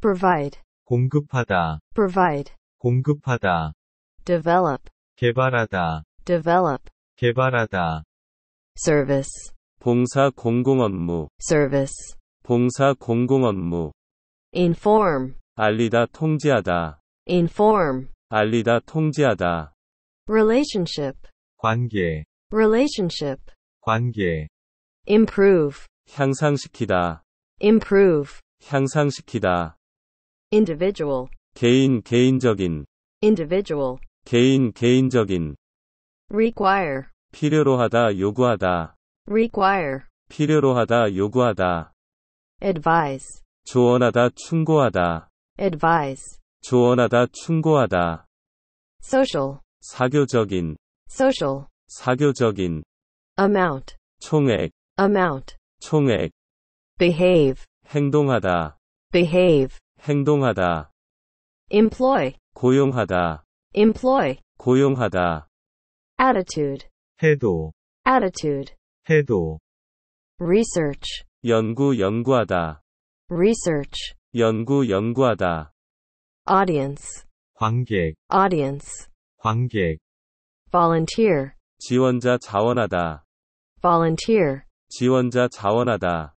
provide 공급하다 provide 공급하다 develop 개발하다 develop 개발하다 service 봉사 공공 업무 service 봉사 공공 업무 inform 알리다 통지하다 inform 알리다 통지하다 relationship 관계 relationship 관계 improve 향상시키다 improve 향상시키다 individual 개인 개인적인 individual 개인 개인적인 require 필요로 하다 요구하다 require 필요로 하다 요구하다 advise 조언하다 충고하다 advise 조언하다 충고하다 social 사교적인 social 사교적인 amount 총액 amount 총액 behave 행동하다 behave 행동하다 employ 고용하다 employ 고용하다 attitude 태도 attitude 태도 research 연구 연구하다 research 연구 연구하다 audience 관객 audience 관객 volunteer 지원자 자원하다 volunteer 지원자 자원하다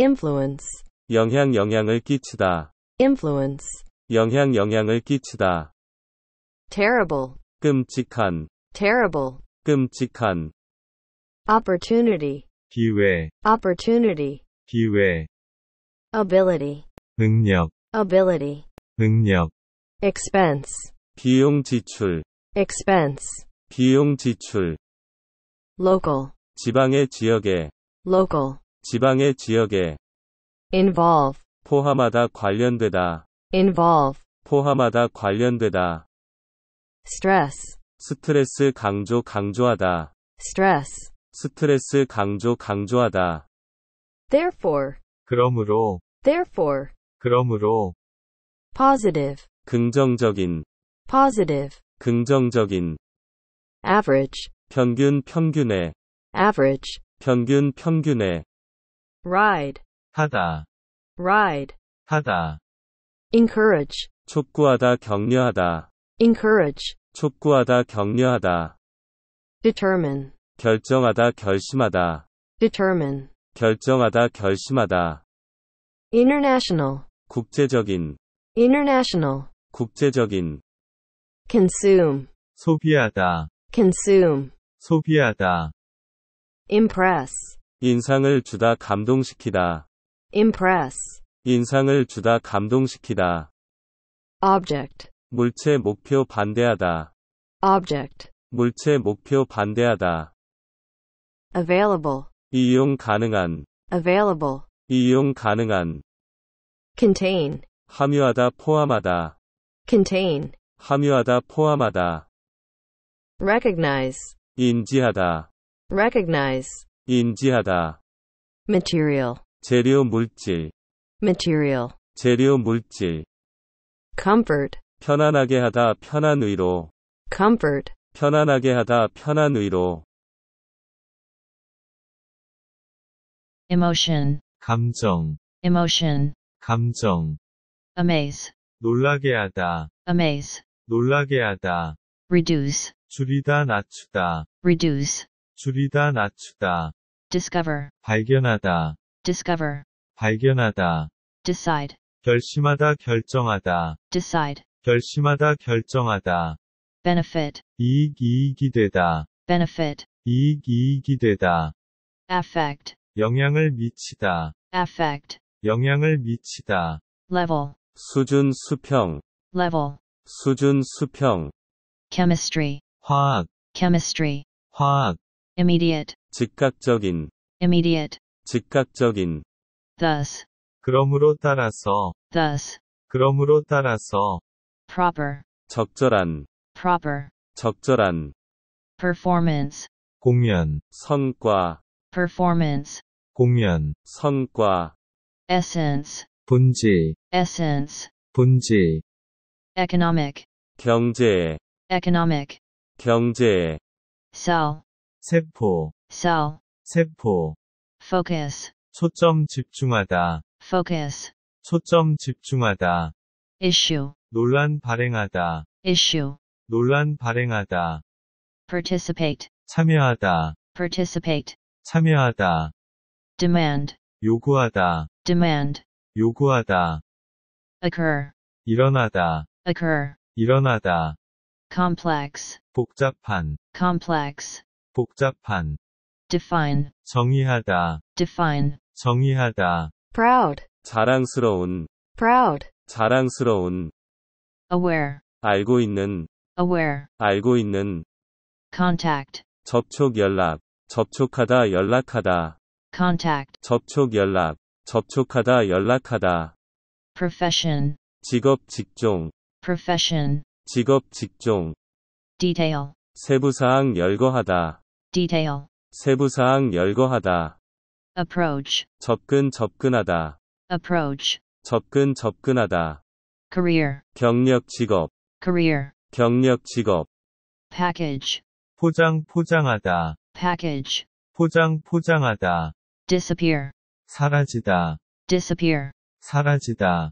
influence 영향 영향을 끼치다. influence. 영향 영향을 끼치다. terrible. 끔찍한. terrible. 끔찍한. opportunity. 기회. opportunity. 기회. ability. 능력. ability. 능력. expense. 비용 지출. expense. 비용 지출. local. 지방의 지역에. local. 지방의 지역에. involve 포함하다 관련되다 involve 포함하다 관련되다 stress 스트레스 강조 강조하다 stress 스트레스 강조 강조하다 therefore 그러므로 therefore 그러므로 positive 긍정적인 positive 긍정적인 average 평균 평균의 average 평균 평균의 ride 하다 ride 하다 encourage 촉구하다 격려하다 encourage 촉구하다 격려하다 determine 결정하다 결심하다 determine 결정하다 결심하다 international 국제적인 international 국제적인 consume 소비하다 consume 소비하다 impress 인상을 주다 감동시키다 impress 인상을 주다 감동시키다 object 물체 목표 반대하다 object 물체 목표 반대하다 available 이용 가능한 available 이용 가능한 contain 함유하다 포함하다 contain 함유하다 포함하다 recognize 인지하다 recognize 인지하다 material 재료 물질 material 재료 물질 comfort 편안하게 하다 편한 의로 comfort 편안하게 하다 편한 의로 emotion 감정 emotion 감정 amaze 놀라게 하다 amaze 놀라게 하다 reduce 줄이다 낮추다 reduce 줄이다 낮추다 discover 발견하다 discover 발견하다 decide 결심하다 결정하다 decide 결심하다 결정하다 benefit 이익 이익이 되다 benefit 이익 이익이 되다 affect 영향을 미치다 affect 영향을 미치다 level 수준 수평 level 수준 수평 chemistry 화학 chemistry 화학 immediate 즉각적인 immediate 즉각적인 thus 그러므로 따라서 thus 그러므로 따라서 proper 적절한 proper 적절한 performance 공연 성과 performance 공연 성과 essence 본질 essence 본질 economic 경제 economic 경제 cell 세포 cell 세포 focus 초점 집중하다 focus 초점 집중하다 issue 논란 발행하다 issue 논란 발행하다 participate 참여하다 participate 참여하다 demand 요구하다 demand 요구하다 occur 일어나다 occur 일어나다 complex 복잡한 complex 복잡한 define 정의하다 define 정의하다 proud 자랑스러운 proud 자랑스러운 aware 알고 있는 aware 알고 있는 contact 접촉 연락 접촉하다 연락하다 contact 접촉 연락 접촉하다 연락하다 profession 직업 직종 profession 직업 직종 detail 세부 사항 열거하다 detail 세부사항 열거하다. approach 접근 접근하다. approach 접근 접근하다. career 경력 직업 career 경력 직업 package 포장 포장하다. package 포장 포장하다. disappear 사라지다. disappear 사라지다.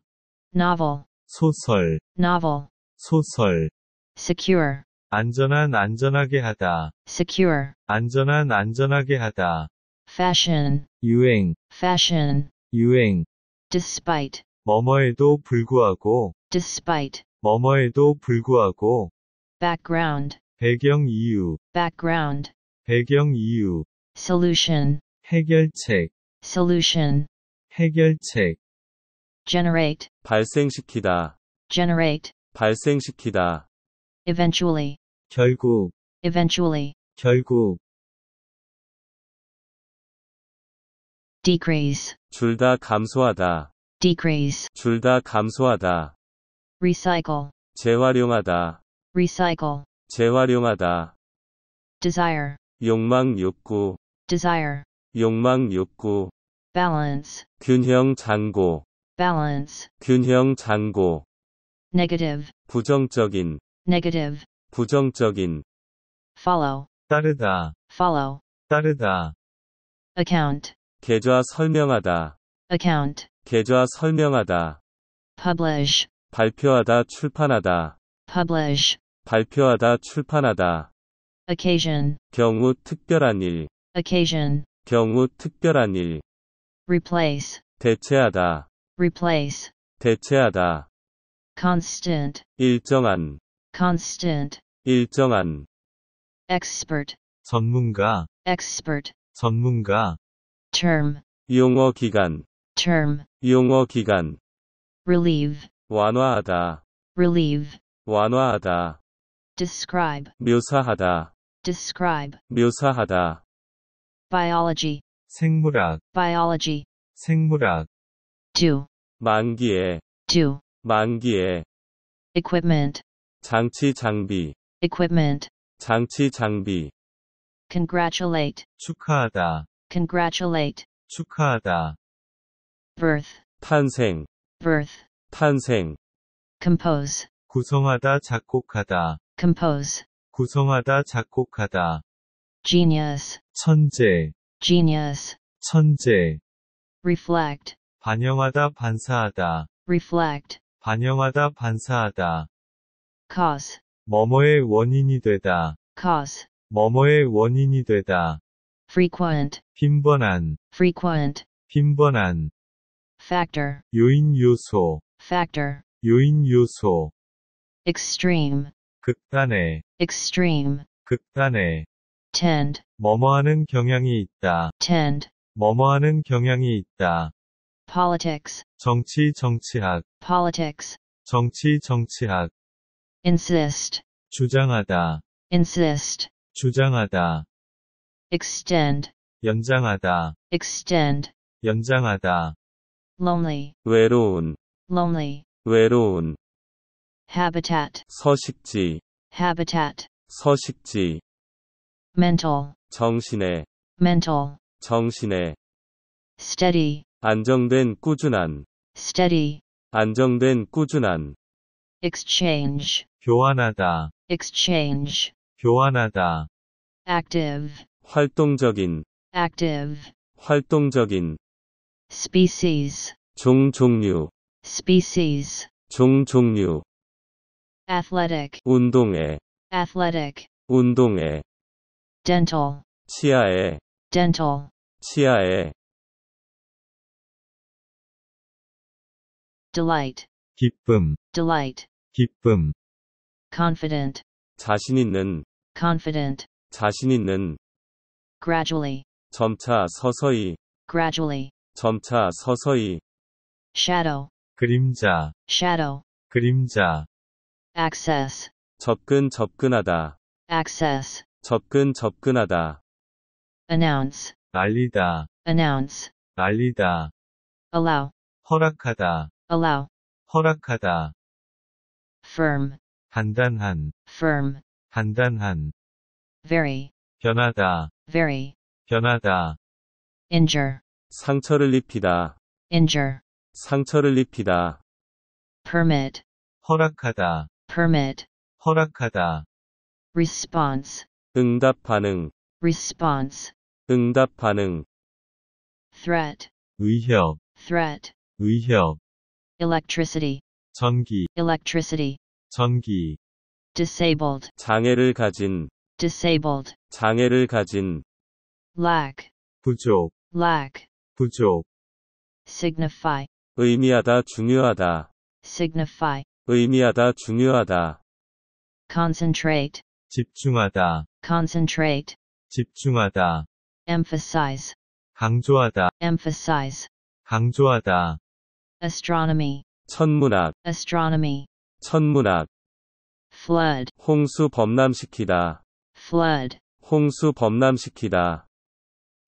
novel 소설 novel 소설 secure 안전한 안전하게 하다. secure. 안전한 안전하게 하다. fashion. 유행. fashion. 유행. despite. 뭐뭐에도 불구하고. despite. 뭐뭐에도 불구하고. background. 배경 이유. background. 배경 이유. solution. 해결책. solution. 해결책. generate. 발생시키다. generate. 발생시키다. eventually 결국 eventually 결국 decrease 줄다 감소하다 decrease 줄다 감소하다 recycle 재활용하다 recycle 재활용하다 desire 욕망 욕구 desire 욕망 욕구 balance 균형 잔고 balance 균형 잔고 negative 부정적인 negative 부정적인 follow 따르다 follow 따르다 account 계좌 설명하다 account 계좌 설명하다 publish 발표하다 출판하다 publish 발표하다 출판하다 occasion 경우 특별한 일 occasion 경우 특별한 일 replace 대체하다 replace 대체하다 constant 일정한 constant 일정한 expert 전문가 expert 전문가 term 용어 기간 term 용어 기간 relieve 완화하다 relieve 완화하다 describe 묘사하다 describe 묘사하다 biology 생물학 biology 생물학 do 만기에 do 만기에 equipment 장치 장비 equipment 장치 장비 congratulate 축하하다 congratulate 축하하다 birth 탄생 birth 탄생 compose 구성하다 작곡하다 compose 구성하다 작곡하다 genius 천재 genius 천재 reflect 반영하다 반사하다 reflect 반영하다 반사하다 cause 뭐뭐의 원인이 되다 cause 뭐뭐의 원인이 되다 frequent 빈번한 frequent 빈번한 factor 요인 요소 factor 요인 요소 extreme 극단에 extreme 극단에 tend 뭐뭐하는 경향이 있다 tend 뭐뭐하는 경향이 있다 politics 정치 정치학 politics 정치 정치학 insist, 주장하다, insist, 주장하다, extend, 연장하다, extend, 연장하다, lonely, 외로운, lonely, 외로운, habitat, 서식지, habitat, 서식지, mental, 정신의, mental, 정신의, steady, 안정된 꾸준한, steady, 안정된 꾸준한 exchange 교환하다 exchange 교환하다 active 활동적인 active 활동적인 species 종 종류 species 종 종류 athletic 운동회 athletic 운동회 dental 치아에 dental 치아에 delight 기쁨 delight 기쁨 confident 자신 있는 confident 자신 있는 gradually 점차 서서히 gradually 점차 서서히 shadow 그림자 shadow 그림자 access 접근 접근하다 access 접근 접근하다 announce 알리다 announce 알리다 allow 허락하다 allow 허락하다. firm, 단단한, firm, 단단한. very, 변하다, very, 변하다. injure, 상처를 입히다, injure, 상처를 입히다. permit, 허락하다, permit, 허락하다. response, 응답 반응, response, 응답 반응. threat, 의협, threat, 의협. electricity 전기 electricity 전기 disabled 장애를 가진 disabled 장애를 가진 lack 부족 lack 부족 signify 의미하다 중요하다 signify 의미하다 중요하다 concentrate 집중하다 concentrate 집중하다 emphasize 강조하다 emphasize 강조하다 astronomy 천문학 astronomy 천문학 flood 홍수 범람시키다 flood 홍수 범람시키다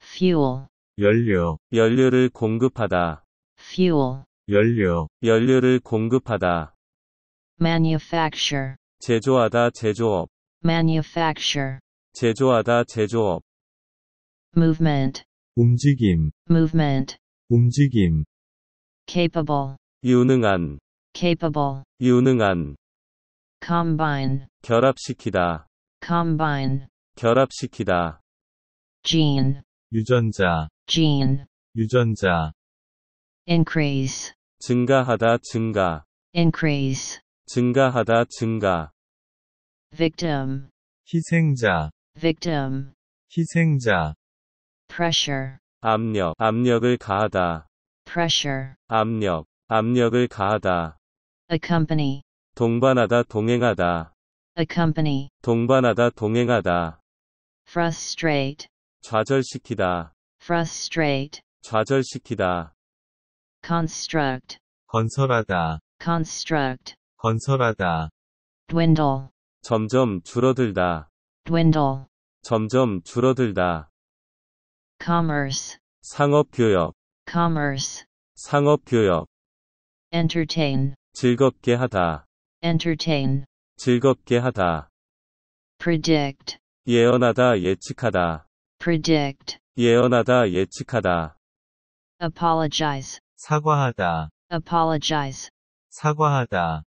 fuel 연료 연료를 공급하다 fuel 연료 연료를 공급하다 manufacture 제조하다 제조업 manufacture 제조하다 제조업 movement 움직임 movement 움직임 capable 유능한 capable 유능한 combine 결합시키다 combine 결합시키다 gene 유전자 gene 유전자 increase 증가하다 증가 increase 증가하다 증가 victim 희생자 victim 희생자 pressure 압력 압력을 가하다 pressure. 압력, 압력을 가하다. accompany. 동반하다 동행하다. accompany. 동반하다 동행하다. frustrate. 좌절시키다. frustrate. 좌절시키다. construct. 건설하다. construct. 건설하다. dwindle. 점점 줄어들다. dwindle. 점점 줄어들다. commerce. 상업 교역. commerce 상업 교역 entertain 즐겁게 하다 entertain 즐겁게 하다 predict 예언하다 예측하다 predict 예언하다 예측하다 apologize 사과하다 apologize 사과하다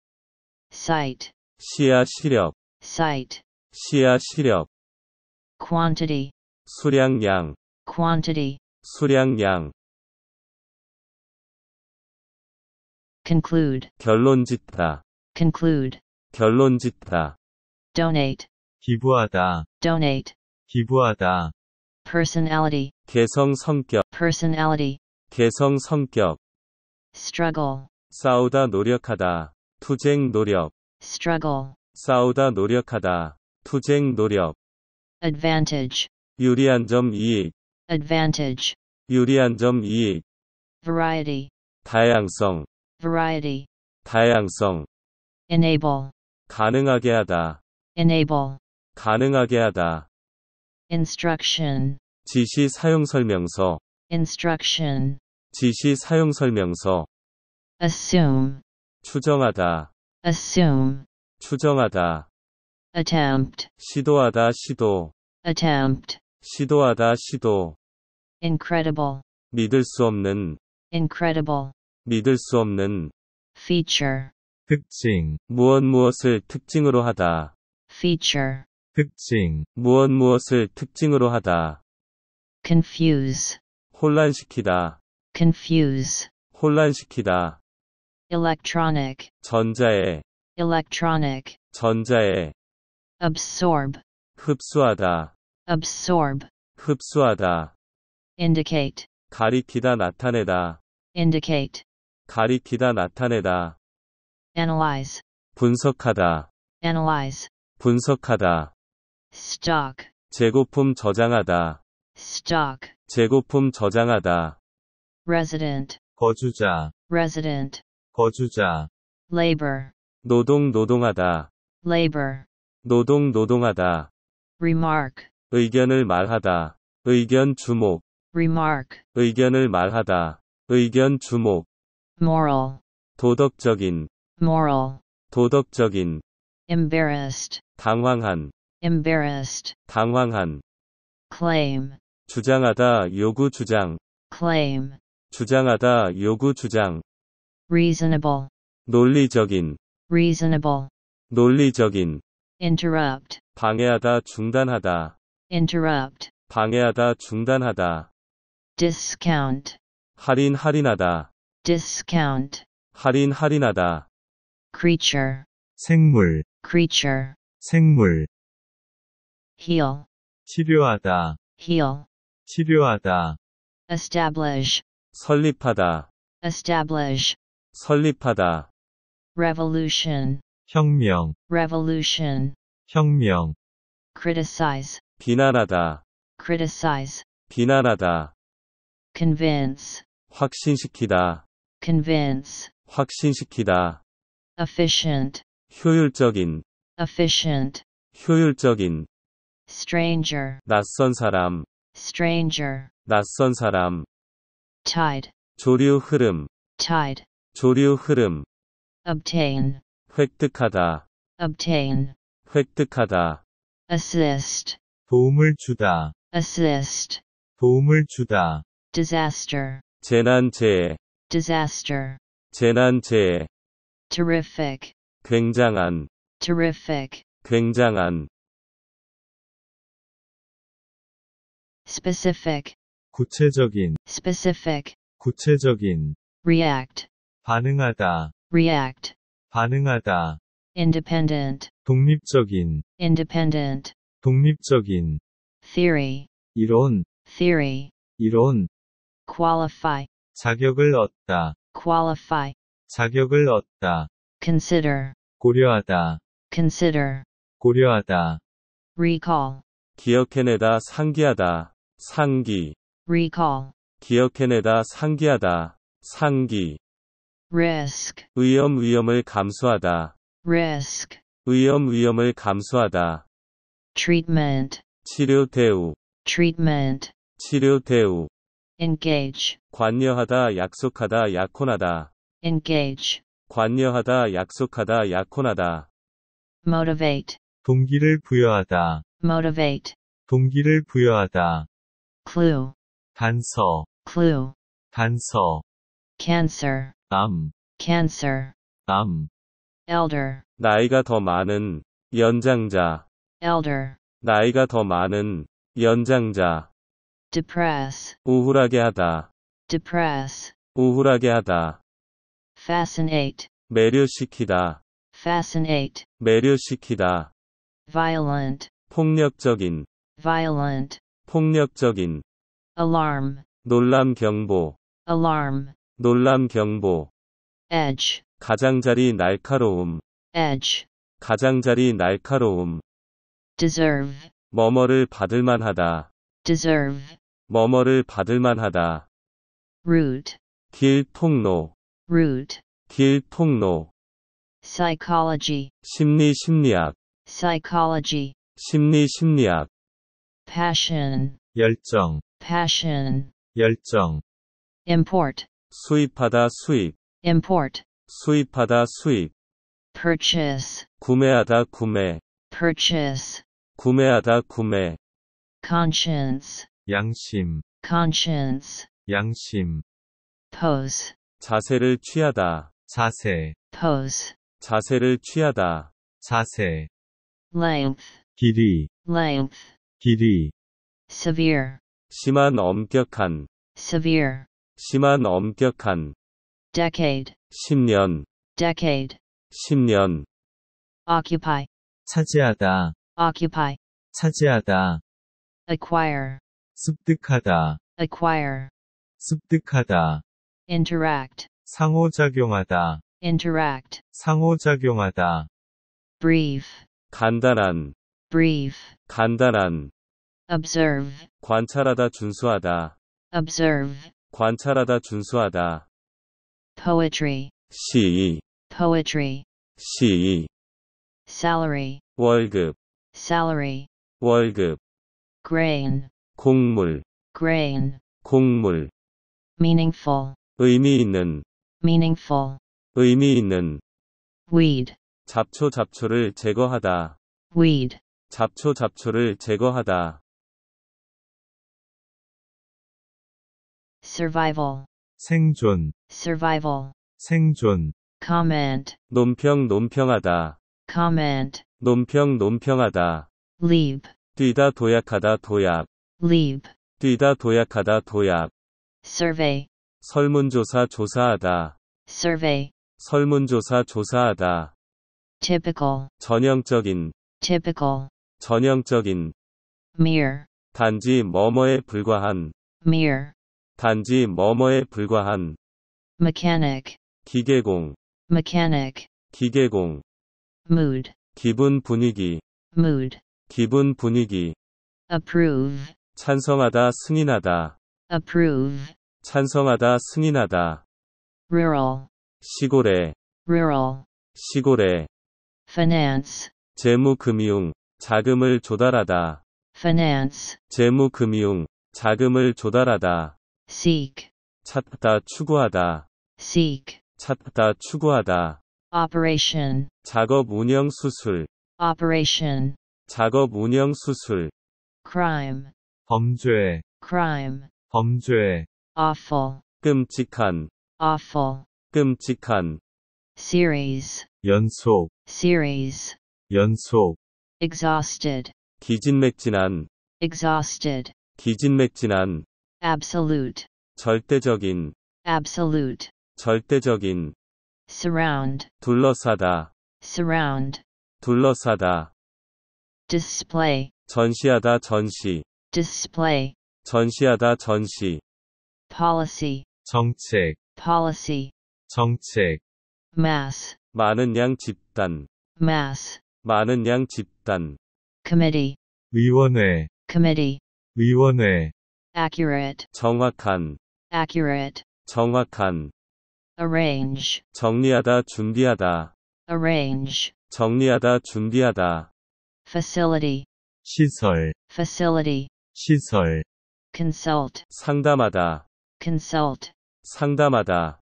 sight 시야 시력 sight 시야 시력 quantity 수량량 quantity 수량량 conclude 결론 짓다 conclude 결론 짓다 donate 기부하다 donate 기부하다 personality 개성 성격 personality 개성 성격 struggle 싸우다 노력하다 투쟁 노력 struggle 싸우다 노력하다 투쟁 노력 advantage 유리한 점 이익 advantage 유리한 점 이익 variety 다양성 variety 다양성 enable 가능하게 하다 enable 가능하게 하다 instruction 지시 사용 설명서 instruction 지시 사용 설명서 assume 추정하다 assume 추정하다 attempt 시도하다 시도 attempt 시도하다 시도 incredible 믿을 수 없는 incredible 믿을 수 없는 feature 특징 무엇 무엇을 특징으로 하다 feature 특징 무엇 무엇을 특징으로 하다 confuse 혼란시키다 confuse 혼란시키다 electronic 전자에 electronic 전자에 absorb 흡수하다 absorb 흡수하다 indicate 가리키다 나타내다 indicate 가리키다 나타내다 analyze 분석하다 analyze 분석하다 stock 재고품 저장하다 stock 재고품 저장하다 resident 거주자 resident 거주자 labor 노동 노동하다 labor 노동 노동하다 remark 의견을 말하다 의견 주목 remark 의견을 말하다 의견 주목 moral 도덕적인 moral 도덕적인 embarrassed 당황한 embarrassed 당황한 claim 주장하다 요구 주장 claim 주장하다 요구 주장 reasonable 논리적인 reasonable 논리적인 interrupt 방해하다 중단하다 interrupt 방해하다 중단하다 discount 할인 할인하다 discount 할인 할인하다 creature 생물 creature 생물 heal 치료하다 heal 치료하다 establish 설립하다 establish 설립하다 revolution 혁명 revolution 혁명 criticize 비난하다 criticize 비난하다 convince 확신시키다 convince 확신시키다 efficient 효율적인 efficient 효율적인 stranger 낯선 사람 stranger 낯선 사람 tide 조류 흐름 tide 조류 흐름 obtain 획득하다 obtain 획득하다 assist 도움을 주다 assist 도움을 주다 disaster 재난 재해 disaster, 재난재해, terrific, 굉장한, terrific, 굉장한, specific, 구체적인, specific, 구체적인, react, 반응하다, react, 반응하다, independent, 독립적인, independent, 독립적인, theory, 이론, theory, 이론, qualify, 자격을 얻다. qualify. 자격을 얻다. consider. 고려하다. consider. 고려하다. recall. 기억해내다 상기하다. 상기. recall. 기억해내다 상기하다. 상기. risk. 위험 위험을 감수하다. risk. 위험 위험을 감수하다. treatment. 치료 대우. treatment. 치료 대우. engage 관여하다 약속하다 약혼하다 engage 관여하다 약속하다 약혼하다 motivate 동기를 부여하다 motivate 동기를 부여하다 clue 단서 clue 단서 cancer 암 cancer 암 elder 나이가 더 많은 연장자 elder 나이가 더 많은 연장자 depress 우울하게 하다 depress 우울하게 하다 fascinate 매료시키다 fascinate 매료시키다 violent 폭력적인 violent 폭력적인 alarm 놀람 경보 alarm 놀람 경보 edge 가장자리 날카로움 edge 가장자리 날카로움 deserve 뭐뭐를 받을 만하다 deserve 머머를 받을만하다. route, 길 통로, route, 길 통로, psychology, 심리 심리학, psychology, 심리 심리학, passion, 열정, passion, 열정, import, 수입하다 수입, import, 수입하다 수입, purchase, 구매하다 구매, purchase, 구매하다 구매, conscience, 양심 conscience 양심 pose 자세를 취하다 자세 pose 자세를 취하다 자세 length 길이 length 길이 severe 심한 엄격한 severe 심한 엄격한 decade 10년 decade 10년 occupy 차지하다 occupy 차지하다 acquire 습득하다. acquire. 습득하다. interact. 상호작용하다. interact. 상호작용하다. brief. 간단한. brief. 간단한. observe. 관찰하다 준수하다. observe. 관찰하다 준수하다. poetry. 시. poetry. 시. salary. 월급. salary. 월급. grain. 곡물 grain 곡물 meaningful 의미 있는 meaningful 의미 있는 weed 잡초 잡초를 제거하다 weed 잡초 잡초를 제거하다 survival 생존 survival 생존 comment 논평 논평하다 comment 논평 논평하다 leave 뛰다 도약하다 도약 leave 뛰다 도약하다 도약 survey 설문조사 조사하다 survey 설문조사 조사하다 typical 전형적인 typical 전형적인 mere 단지 뭐뭐에 불과한 mere 단지 뭐뭐에 불과한 mechanic 기계공 mechanic 기계공 mood 기분 분위기 mood 기분 분위기 approve 찬성하다 승인하다 approve 찬성하다 승인하다 rural 시골에 rural 시골에 finance 재무금융 자금을 조달하다 finance 재무금융 자금을 조달하다 seek 찾다 추구하다 seek 찾다 추구하다 operation 작업 운영 수술 operation 작업 운영 수술 crime 범죄 crime 범죄 awful 끔찍한 awful 끔찍한 series 연속 series 연속 exhausted 기진맥진한 exhausted 기진맥진한 absolute 절대적인 absolute 절대적인 surround 둘러싸다 surround 둘러싸다 display 전시하다 전시 display 전시하다 전시 policy 정책 policy 정책 mass 많은 양 집단 mass 많은 양 집단 committee 위원회 committee 위원회 accurate 정확한 accurate 정확한 arrange 정리하다 준비하다 arrange 정리하다 준비하다 facility 시설 facility 시설 consult 상담하다 consult 상담하다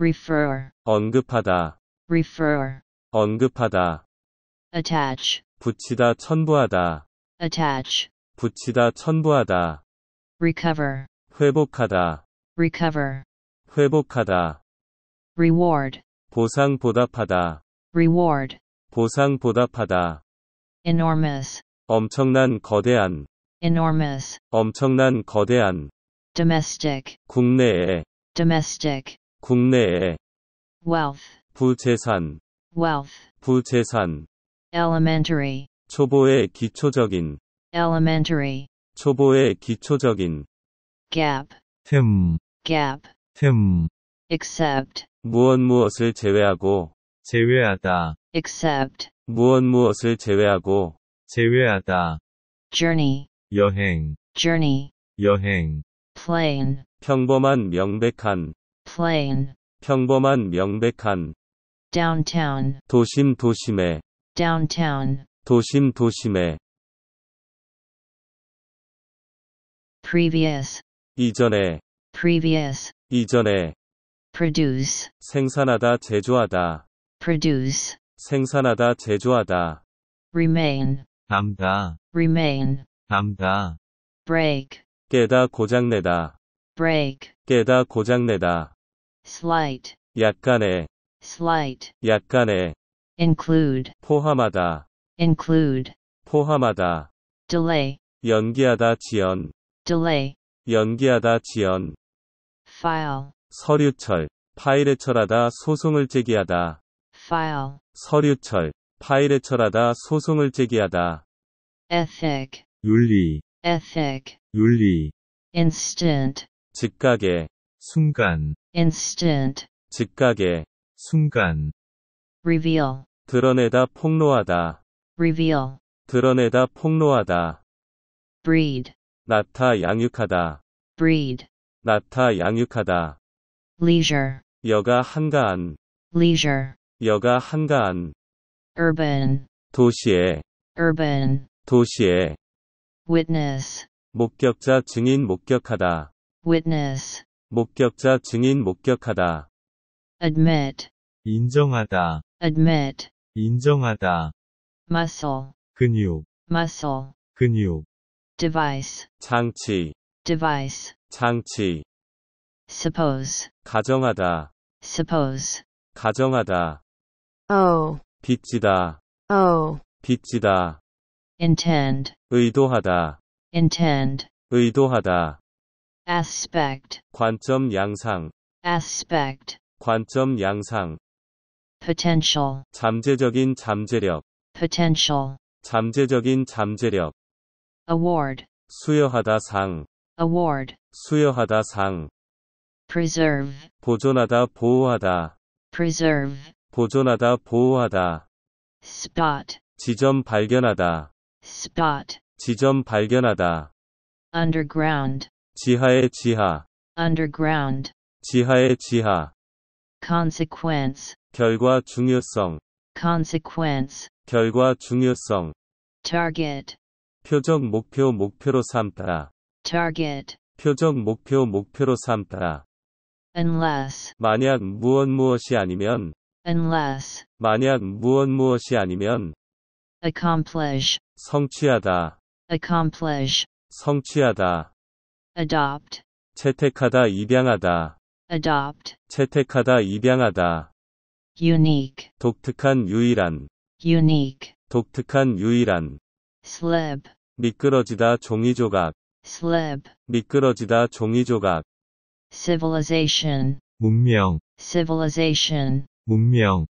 refer 언급하다 refer 언급하다 attach 붙이다 첨부하다 attach 붙이다 첨부하다 recover 회복하다 recover 회복하다 reward 보상 보답하다 reward 보상 보답하다 enormous 엄청난 거대한 enormous 엄청난 거대한 domestic 국내에 domestic 국내에 wealth 부재산 wealth 부재산 elementary 초보의 기초적인 elementary 초보의 기초적인 gap 틈 gap 틈 except 무엇 무엇을 제외하고 제외하다 except 무엇 무엇을 제외하고 제외하다 journey 여행 journey 여행 plain 평범한 명백한 plain 평범한 명백한 downtown 도심 도심에 downtown 도심 도심에 previous 이전에 previous 이전에 produce 생산하다 제조하다 produce 생산하다 제조하다 remain 남다 remain 담다 break 깨다 고장내다 break 깨다 고장내다 slight 약간의 slight 약간의 include 포함하다 include 포함하다 delay 연기하다 지연 delay 연기하다 지연 file 서류철 파일에 철하다 소송을 제기하다 file 서류철 파일에 철하다 소송을 제기하다 ethic 윤리 ethic 윤리 instant 즉각의 순간 instant 즉각의 순간 reveal 드러내다 폭로하다 reveal 드러내다 폭로하다 breed 나타 양육하다 breed 나타 양육하다 leisure 여가 한가한 leisure 여가 한가한 urban 도시의 urban 도시의 witness 목격자 증인 목격하다 witness 목격자 증인 목격하다 admit 인정하다 admit 인정하다 muscle 근육 muscle 근육 device 장치 device 장치 suppose 가정하다 suppose 가정하다 oh 빚지다 oh 빚지다 intend, 의도하다, intend, 의도하다. aspect, 관점 양상, aspect, 관점 양상. potential, 잠재적인 잠재력, potential, 잠재적인 잠재력. award, 수여하다 상, award, 수여하다 상. preserve, 보존하다 보호하다, preserve, 보존하다 보호하다. spot, 지점 발견하다, spot 지점 발견하다 underground 지하의 지하 underground 지하의 지하 consequence 결과 중요성 consequence 결과 중요성 target 표적 목표 목표로 삼다 target 표적 목표 목표로 삼다 unless 만약 무언 무엇이 아니면 unless 만약 무언 무엇이 아니면 accomplish 성취하다 accomplish 성취하다 adopt 채택하다 입양하다 adopt 채택하다 입양하다 unique 독특한 유일한 unique 독특한 유일한 slip 미끄러지다 종이조각 slip 미끄러지다 종이조각 civilization 문명 civilization 문명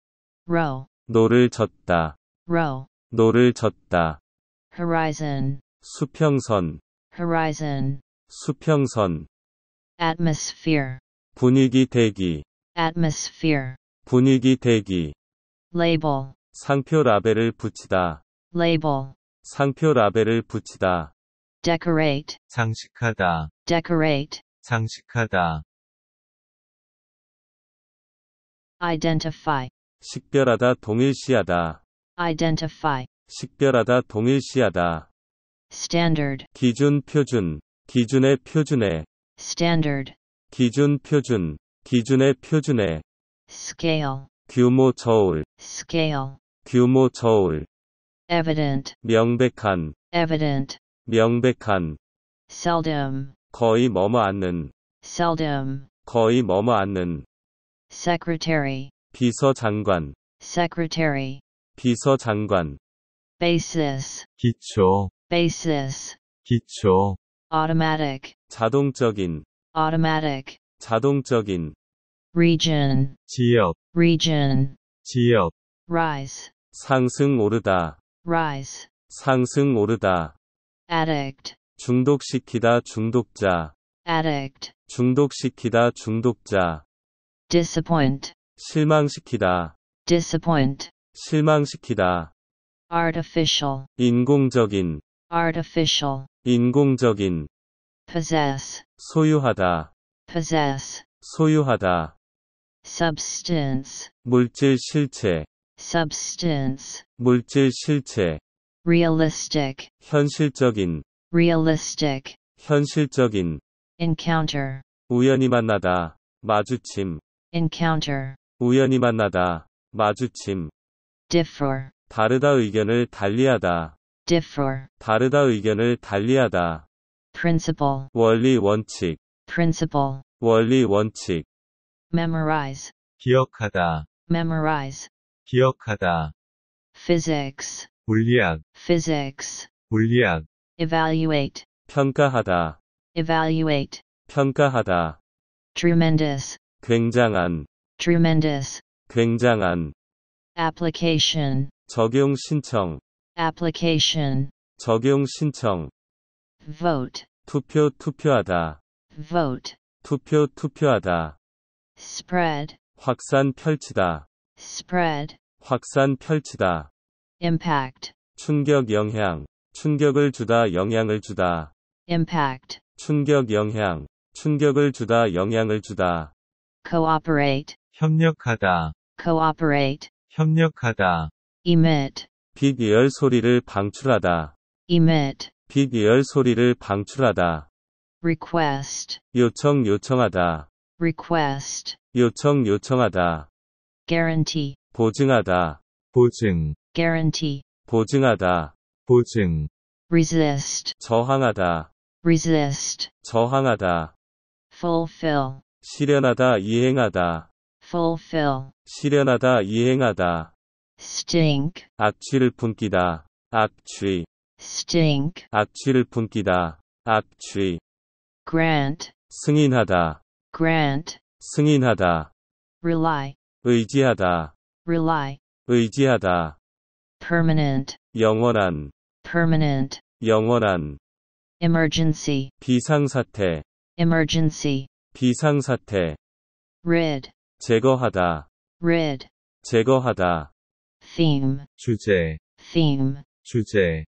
row 노를 젓다 row 노를 졌다. horizon 수평선 horizon 수평선 atmosphere 분위기 대기 atmosphere 분위기 대기 label 상표 라벨을 붙이다. label 상표 라벨을 붙이다. decorate 장식하다. decorate 장식하다. identify 식별하다 동일시하다. identify 식별하다 동일시하다 standard 기준 표준 기준의 표준에 standard 기준 표준 기준의 표준에 scale 규모 저울 scale 규모 저울 evident 명백한 evident 명백한 seldom 거의 머무않는 seldom 거의 머무않는 secretary 비서장관 secretary 비서장관 basis 기초 basis 기초 automatic 자동적인 automatic 자동적인 region 지역 region 지역 rise 상승 오르다 rise 상승 오르다 addict 중독시키다 중독자 addict 중독시키다 중독자 disappoint 실망시키다 disappoint 실망시키다. artificial 인공적인 artificial 인공적인 possess 소유하다 possess 소유하다 substance 물질 실체 substance 물질 실체 realistic 현실적인 realistic 현실적인 encounter 우연히 만나다 마주침 encounter 우연히 만나다 마주침 differ 다르다 의견을 달리하다 differ 다르다 의견을 달리하다 principle 원리 원칙 principle 원리 원칙 memorize 기억하다 memorize 기억하다 physics 물리학 physics 물리학 evaluate 평가하다 evaluate 평가하다 tremendous 굉장한 tremendous 굉장한 application 적용 신청 application 적용 신청 vote 투표 투표하다 vote 투표 투표하다 spread 확산 펼치다 spread 확산 펼치다 impact 충격 영향 충격을 주다 영향을 주다 impact 충격 영향 충격을 주다 영향을 주다 cooperate 협력하다 cooperate 협력하다. emit, 비비열 소리를 방출하다. emit, 비비열 소리를 방출하다. request, 요청 요청하다. request, 요청 요청하다. guarantee, 보증하다. 보증, guarantee, 보증하다. 보증, resist, 저항하다. resist, 저항하다. fulfill, 실현하다 이행하다. fulfill. 실현하다, 이행하다. stink. 악취를 품기다. 악취. stink. 악취를 품기다. 악취. grant. 승인하다. grant. 승인하다. rely. 의지하다. rely. 의지하다. permanent. 영원한. permanent. 영원한. emergency. 비상사태. emergency. 비상사태. rid. 제거하다 rid 제거하다 theme 주제 theme 주제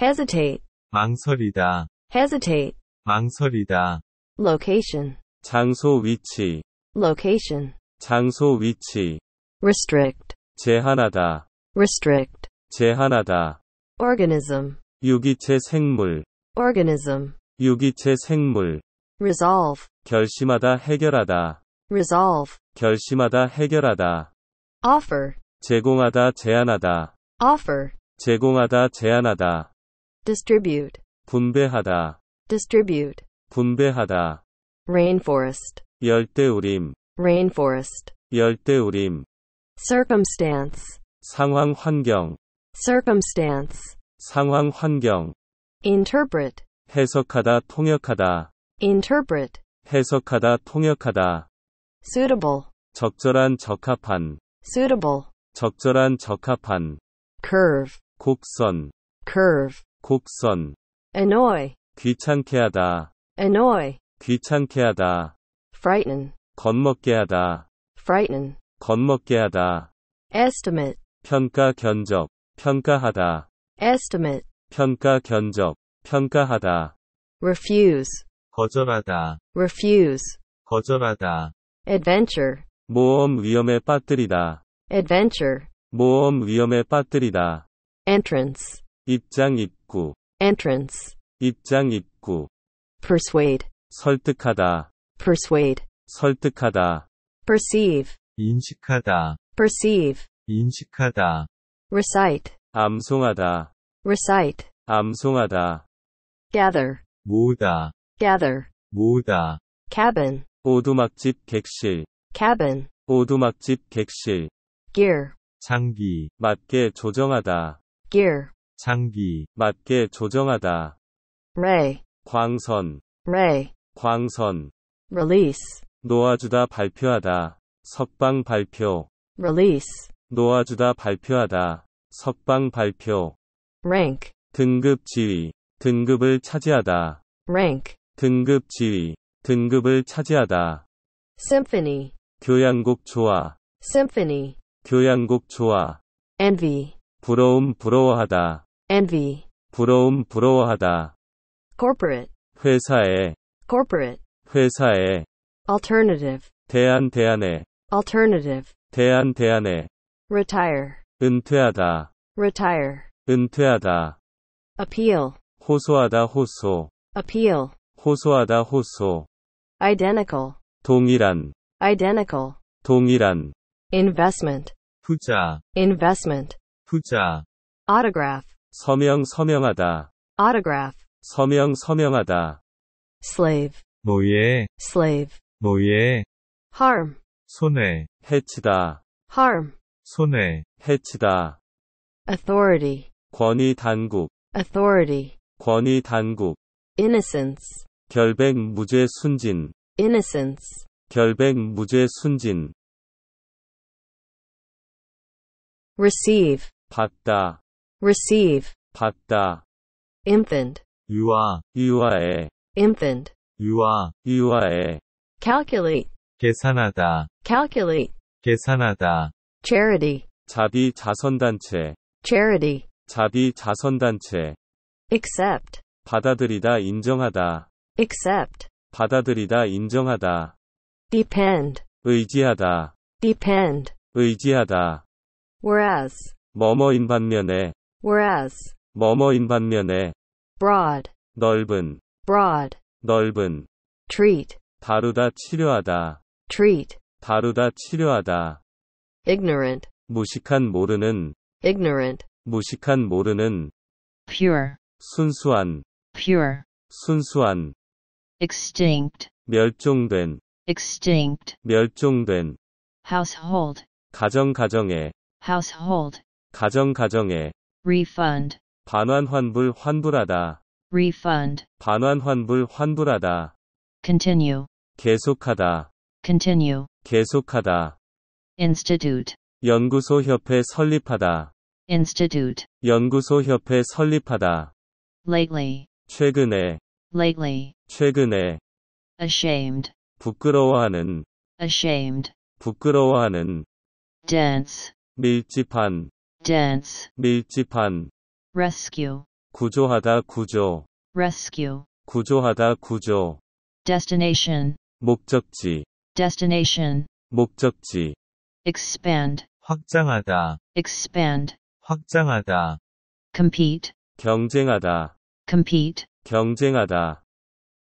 hesitate 망설이다 hesitate 망설이다 location 장소 위치 location 장소 위치 restrict 제한하다 restrict 제한하다 organism 유기체 생물 organism 유기체 생물 resolve 결심하다 해결하다 resolve 결심하다 해결하다 offer 제공하다 제안하다 offer 제공하다 제안하다 distribute 분배하다 distribute 분배하다 rainforest 열대우림 rainforest 열대우림 circumstance 상황 환경 circumstance 상황 환경 interpret 해석하다 통역하다 interpret 해석하다 통역하다 suitable 적절한 적합한 suitable 적절한 적합한 curve 곡선 curve 곡선 annoy 귀찮게 하다 annoy 귀찮게 하다 frighten 겁먹게 하다 frighten 겁먹게 하다 estimate 평가 견적 평가하다 estimate 평가 견적 평가하다 refuse 거절하다. refuse. 거절하다. adventure. 모험 위험에 빠뜨리다. adventure. 모험 위험에 빠뜨리다. entrance. 입장 입구. entrance. 입장 입구. persuade. 설득하다. persuade. 설득하다. perceive. 인식하다. perceive. 인식하다. recite. 암송하다. recite. 암송하다. gather. 모으다. gather, 모으다, cabin, 오두막집 객실, cabin, 오두막집 객실, gear, 장비, 맞게 조정하다, gear, 장비, 맞게 조정하다, ray, 광선, ray, 광선, release, 놓아주다 발표하다, 석방 발표, release, 놓아주다 발표하다, 석방 발표, rank, 등급 지위, 등급을 차지하다, rank, 등급 지위, 등급을 차지하다. symphony, 교향곡 조화, symphony, 교향곡 조화. envy, 부러움 부러워하다. envy, 부러움 부러워하다. corporate, 회사의, corporate, 회사의. alternative, 대안 대안의, alternative, 대안 대안의. retire, 은퇴하다. retire, 은퇴하다. appeal, 호소하다 호소. appeal, 호소하다 호소 identical 동일한 identical 동일한 investment 투자 investment 투자 autograph 서명 서명하다 autograph 서명 서명하다 slave 노예 slave 노예 harm 손해 해치다 harm 손해 해치다 authority 권위 당국 authority 권위 당국 innocence 결백 무죄 순진 innocence 결백 무죄 순진 receive 받다 receive 받다 infant 유아 유아에 infant 유아 유아에 calculate 계산하다 calculate 계산하다 charity 자비 자선단체 charity 자비 자선단체 accept 받아들이다 인정하다 accept, 받아들이다 인정하다 depend, 의지하다 depend, 의지하다 whereas, 뭐뭐인 반면에 whereas, 뭐뭐인 반면에 broad, 넓은 broad, 넓은 treat, 다루다 치료하다 treat, 다루다 치료하다 ignorant, 무식한 모르는 ignorant, 무식한 모르는 pure, 순수한 pure, 순수한 extinct 멸종된 extinct 멸종된 household 가정 가정에 household 가정 가정에 refund 반환 환불 환불하다 refund 반환 환불 환불하다 continue 계속하다 continue 계속하다 institute 연구소 협회 설립하다 institute 연구소 협회 설립하다 lately 최근에 lately. 최근에 ashamed. 부끄러워하는 ashamed. 부끄러워하는 dense. 밀집한 dense. 밀집한 rescue. 구조하다 구조 rescue. 구조하다 구조 destination. 목적지 destination. 목적지 expand. 확장하다 expand. 확장하다 compete. 경쟁하다 compete. 경쟁하다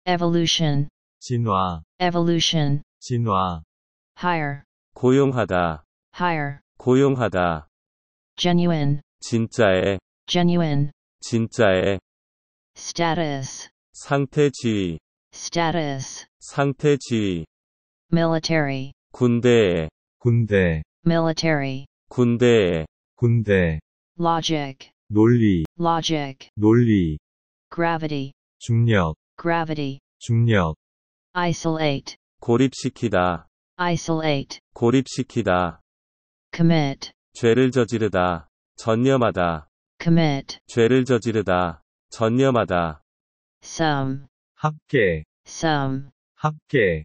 evolution 진화 evolution 진화 hire 고용하다 hire 고용하다 genuine 진짜의 genuine 진짜의 status 상태 지위 status 상태 지위 military 군대의 군대 military 군대의 군대 logic 논리 logic 논리 gravity, 중력, gravity, 중력, isolate, 고립시키다, isolate, 고립시키다, commit, 죄를 저지르다, 전념하다, commit, 죄를 저지르다, 전념하다, some, 합계, some, 합계,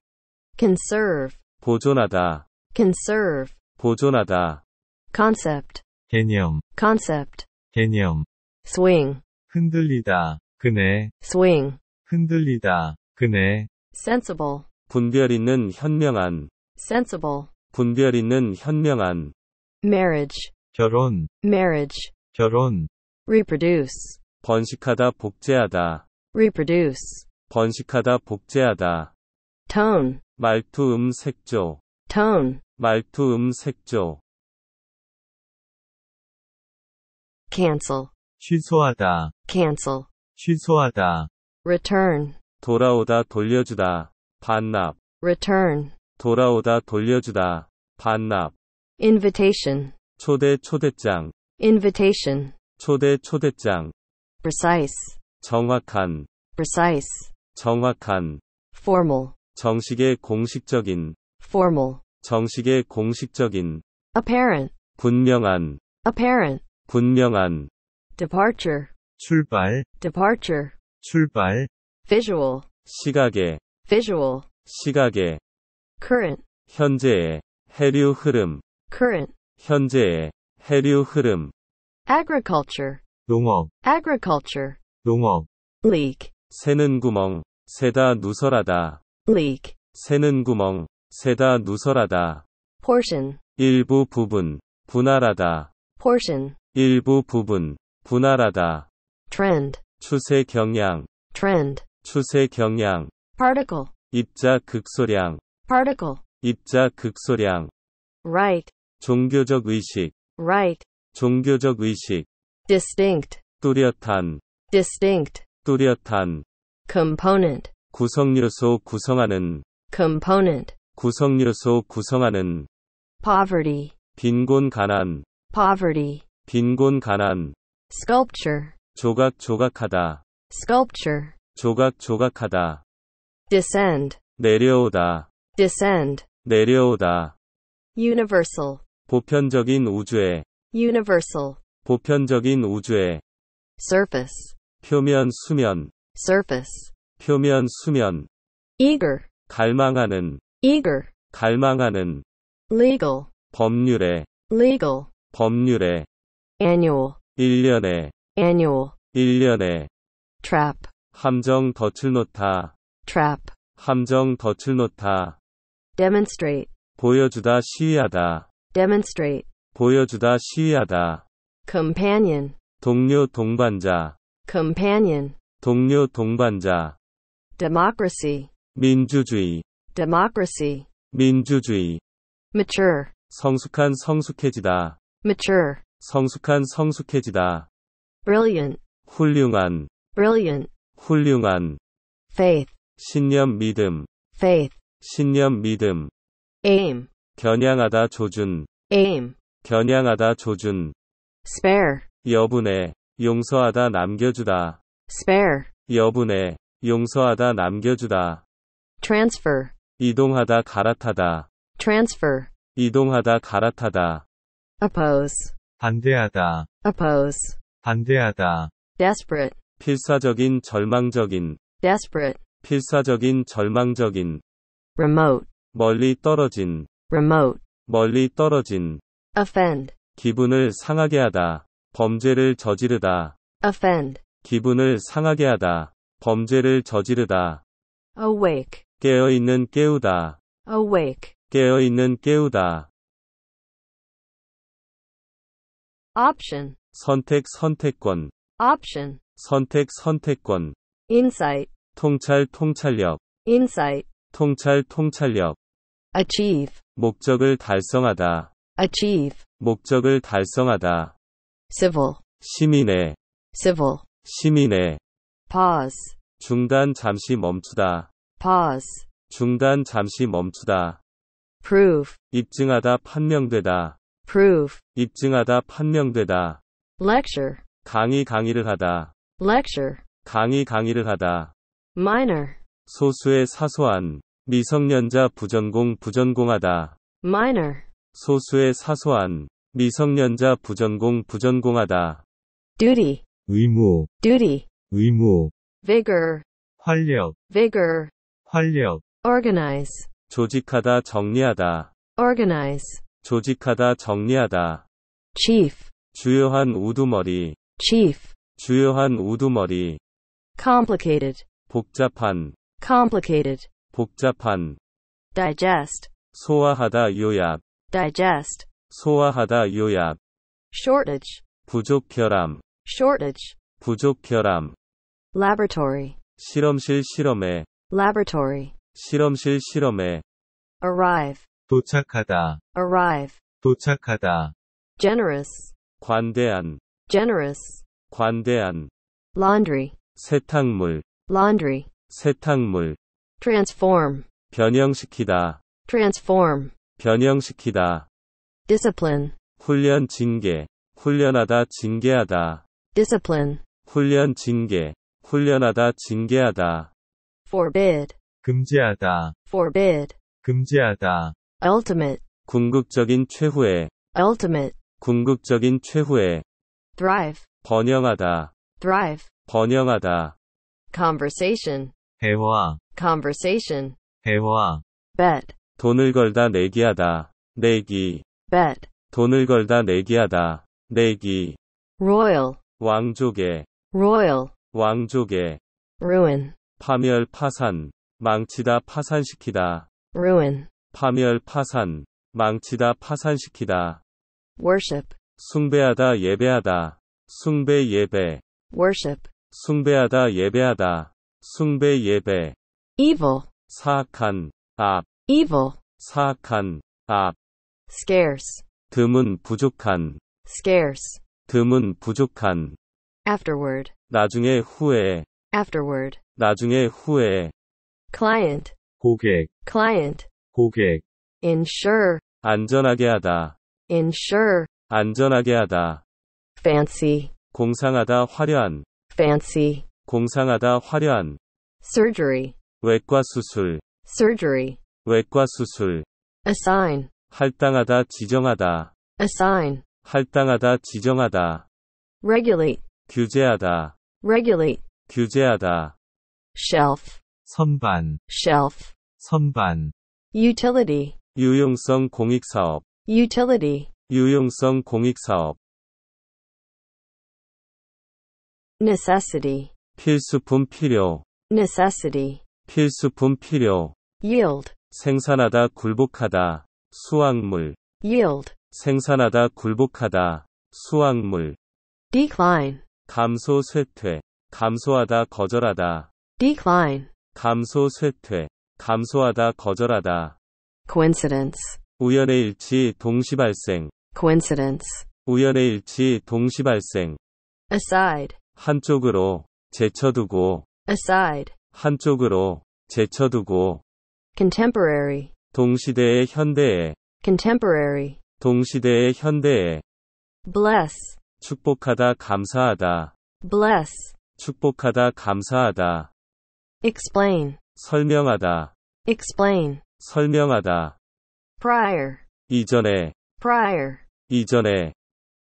conserve, 보존하다, conserve, 보존하다, concept, 개념, concept, 개념, swing, 흔들리다, 그네. swing. 흔들리다. 그네. sensible. 분별 있는 현명한. sensible. 분별 있는 현명한. marriage. 결혼. marriage. 결혼. reproduce. 번식하다 복제하다. reproduce. 번식하다 복제하다. tone. 말투 음색조. tone. 말투 음색조. cancel. 취소하다. cancel. 취소하다. return, 돌아오다 돌려주다. 반납. return, 돌아오다 돌려주다. 반납. invitation, 초대 초대장. invitation, 초대 초대장. precise, 정확한. precise, 정확한. formal, 정식의 공식적인. formal, 정식의 공식적인. apparent, 분명한. apparent, 분명한. departure, 출발 departure 출발 visual 시각의 visual 시각의 current 현재의 해류 흐름 current 현재의 해류 흐름 agriculture 농업 agriculture 농업 leak 새는 구멍 새다 누설하다 leak 새는 구멍 새다 누설하다 portion 일부 부분 분할하다 portion 일부 부분 분할하다 trend 추세 경향 trend 추세 경향 particle 입자 극소량 particle 입자 극소량 right 종교적 의식 right 종교적 의식 distinct 뚜렷한 distinct 뚜렷한 component 구성요소 구성하는 component 구성요소 구성하는 poverty 빈곤 가난 poverty 빈곤 가난 sculpture 조각 조각하다. sculpture. 조각 조각하다. descend. 내려오다. descend. 내려오다. universal. 보편적인 우주에. universal. 보편적인 우주에. surface. 표면 수면. surface. 표면 수면. eager. 갈망하는. eager. 갈망하는. legal. 법률에. legal. 법률에. annual. 1년에. annual 1년에 trap 함정 덫을 놓다 trap 함정 덫을 놓다 demonstrate 보여주다 시위하다 demonstrate 보여주다 시위하다 companion 동료 동반자 companion 동료 동반자 democracy 민주주의 democracy 민주주의 mature 성숙한 성숙해지다 mature 성숙한 성숙해지다 brilliant, 훌륭한, brilliant, 훌륭한, faith, 신념 믿음, faith, 신념 믿음, aim, 겨냥하다 조준, aim, 겨냥하다 조준, spare, 여분의 용서하다 남겨주다, spare, 여분의 용서하다 남겨주다, transfer, 이동하다 갈아타다, transfer, 이동하다 갈아타다, oppose, 반대하다, oppose, 반대하다. desperate, 필사적인 절망적인 desperate, 필사적인 절망적인 remote, 멀리 떨어진 remote, 멀리 떨어진 offend, 기분을 상하게 하다. 범죄를 저지르다. offend, 기분을 상하게 하다. 범죄를 저지르다. awake, 깨어있는 깨우다. awake, 깨어있는 깨우다. option, 선택 선택권 option 선택 선택권 insight 통찰 통찰력 insight 통찰 통찰력 achieve 목적을 달성하다 achieve 목적을 달성하다 civil 시민의 civil 시민의 pause 중단 잠시 멈추다 pause 중단 잠시 멈추다 prove 입증하다 판명되다 prove 입증하다 판명되다 lecture 강의 강의를 하다 lecture 강의 강의를 하다 minor 소수의 사소한 미성년자 부전공 부전공하다 minor 소수의 사소한 미성년자 부전공 부전공하다 duty 의무 duty 의무 vigor 활력 vigor 활력 organize 조직하다 정리하다 organize 조직하다 정리하다 chief 주요한 우두머리 chief 주요한 우두머리 complicated 복잡한 complicated 복잡한 digest 소화하다 요약 digest 소화하다 요약 shortage 부족결함 shortage 부족결함 laboratory 실험실 실험에 laboratory 실험실 실험에 arrive 도착하다 arrive 도착하다 generous 관대한 generous 관대한 laundry 세탁물 laundry 세탁물 transform 변형시키다 transform 변형시키다 discipline 훈련 징계 훈련하다 징계하다 discipline 훈련 징계 훈련하다 징계하다 forbid 금지하다 forbid 금지하다 ultimate 궁극적인 최후의 ultimate 궁극적인 최후의 thrive 번영하다 thrive 번영하다 conversation 대화 conversation 대화 bet 돈을 걸다 내기하다 내기 bet 돈을 걸다 내기하다 내기 royal 왕족의 royal 왕족의 ruin 파멸 파산 망치다 파산시키다 ruin 파멸 파산 망치다 파산시키다 worship 숭배하다 예배하다 숭배 예배 worship 숭배하다 예배하다 숭배 예배 evil 사악한 악 evil 사악한 악 scarce 드문 부족한 scarce 드문 부족한 afterward 나중에 후에 afterward 나중에 후에 client 고객 client 고객 ensure 안전하게 하다 ensure 안전하게 하다 fancy 공상하다 화려한 fancy 공상하다 화려한 surgery 외과 수술 surgery 외과 수술 assign 할당하다 지정하다 assign 할당하다 지정하다 regulate 규제하다 regulate 규제하다 shelf 선반 shelf 선반 utility 유용성 공익사업 utility 유용성 공익사업 necessity 필수품 필요 necessity 필수품 필요 yield 생산하다 굴복하다 수확물 yield 생산하다 굴복하다 수확물 decline 감소 쇠퇴 감소하다 거절하다 decline 감소 쇠퇴 감소하다 거절하다 coincidence 우연의 일치 동시 발생 coincidence 우연의 일치 동시 발생 aside 한쪽으로 제쳐두고 aside 한쪽으로 제쳐두고 contemporary 동시대의 현대에 contemporary 동시대의 현대에 bless 축복하다 감사하다 bless 축복하다 감사하다 explain 설명하다 explain 설명하다 prior 이전에 prior 이전에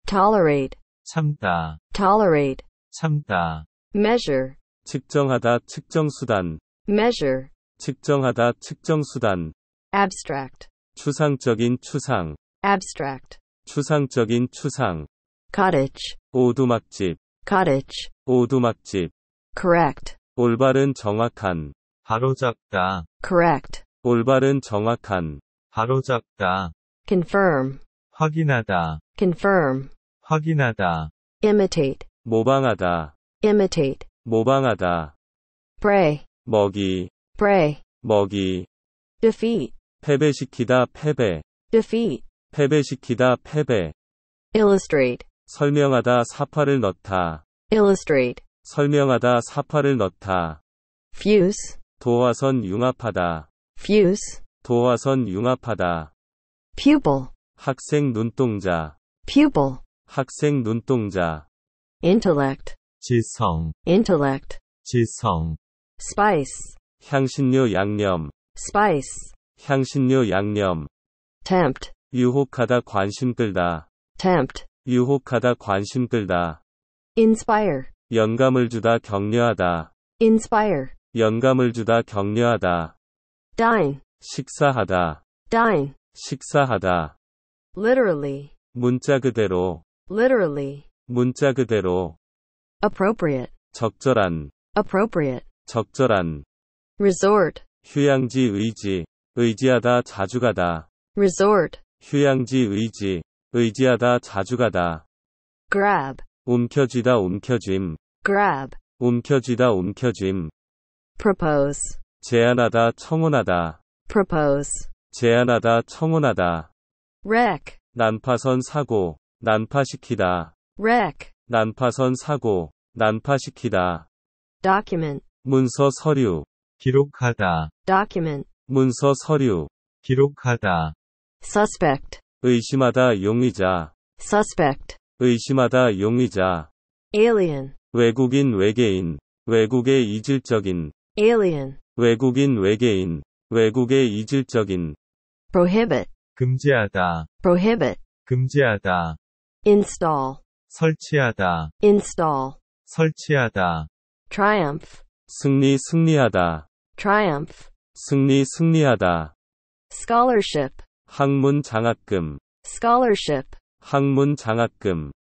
tolerate 참다 tolerate 참다 measure 측정하다 측정수단 measure 측정하다 측정수단 abstract 추상적인 추상 abstract 추상적인 추상 cottage 오두막집 cottage 오두막집 correct 올바른 정확한 바로잡다 correct 올바른 정확한 바로잡다 confirm 확인하다 confirm 확인하다 imitate 모방하다 imitate 모방하다 prey 먹이 prey 먹이 defeat 패배시키다 패배 defeat 패배시키다 패배 illustrate 설명하다 사파를 넣다 illustrate 설명하다 사파를 넣다 fuse 도화선 융합하다 fuse 도화선 융합하다. pupil 학생 눈동자. pupil 학생 눈동자. intellect 지성 intellect 지성 spice 향신료 양념 spice 향신료 양념 tempt 유혹하다 관심 끌다 tempt 유혹하다 관심 끌다 inspire 영감을 주다 격려하다 inspire 영감을 주다 격려하다 dine 식사하다 dine 식사하다 literally 문자 그대로 literally 문자 그대로 appropriate 적절한 appropriate 적절한 resort 휴양지 의지 의지하다 자주 가다 resort 휴양지 의지 의지하다 자주 가다 grab 움켜쥐다 움켜짐 grab 움켜쥐다 움켜짐 propose 제안하다 청혼하다 propose, 제안하다 청혼하다. wreck, 난파선 사고, 난파시키다. wreck, 난파선 사고, 난파시키다. document, 문서 서류, 기록하다. document, 문서 서류, 기록하다. suspect, 의심하다 용의자, suspect, 의심하다 용의자. alien, 외국인 외계인, 외국의 이질적인, alien, 외국인 외계인, 외국의 이질적인 prohibit 금지하다 prohibit 금지하다 install 설치하다 install 설치하다 triumph 승리 승리하다 triumph 승리 승리하다 scholarship 학문 장학금 scholarship 학문 장학금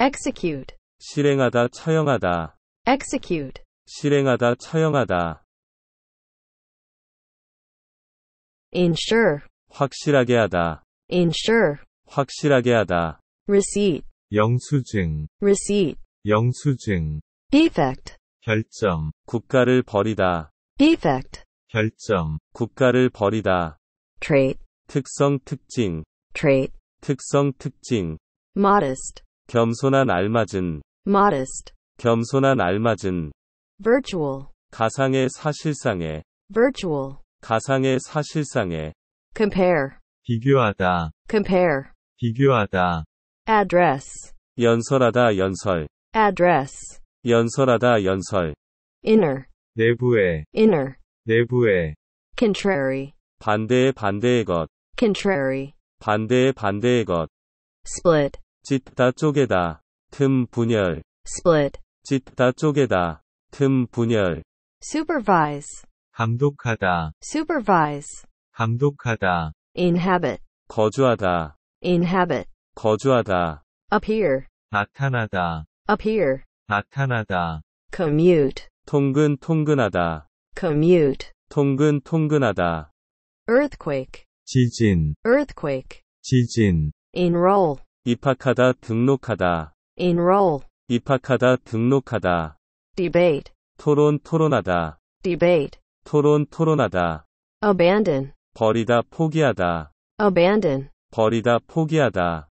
execute 실행하다 처형하다 execute 실행하다 처형하다 ensure 확실하게 하다 ensure 확실하게 하다 receipt 영수증 receipt 영수증 defect 결점 국가를 버리다 defect 결점 국가를 버리다 trait 특성 특징 trait 특성 특징 modest 겸손한 알맞은 modest 겸손한 알맞은 virtual 가상의 사실상의 virtual 가상의 사실상의 compare 비교하다 compare 비교하다 address 연설하다 연설 address 연설하다 연설 inner 내부의 inner 내부의 contrary 반대의 반대의 것 contrary 반대의 반대의 것 split 짙다 쪼개다 틈 분열 split 짙다 쪼개다 틈 분열 supervise 감독하다 supervise 감독하다 inhabit 거주하다 inhabit 거주하다 appear 나타나다 appear 나타나다 commute 통근 통근하다 commute 통근 통근하다 earthquake 지진 earthquake 지진 enroll 입학하다 등록하다 enroll 입학하다 등록하다 debate 토론 토론하다 debate 토론 토론하다. abandon. 버리다 포기하다. abandon. 버리다 포기하다.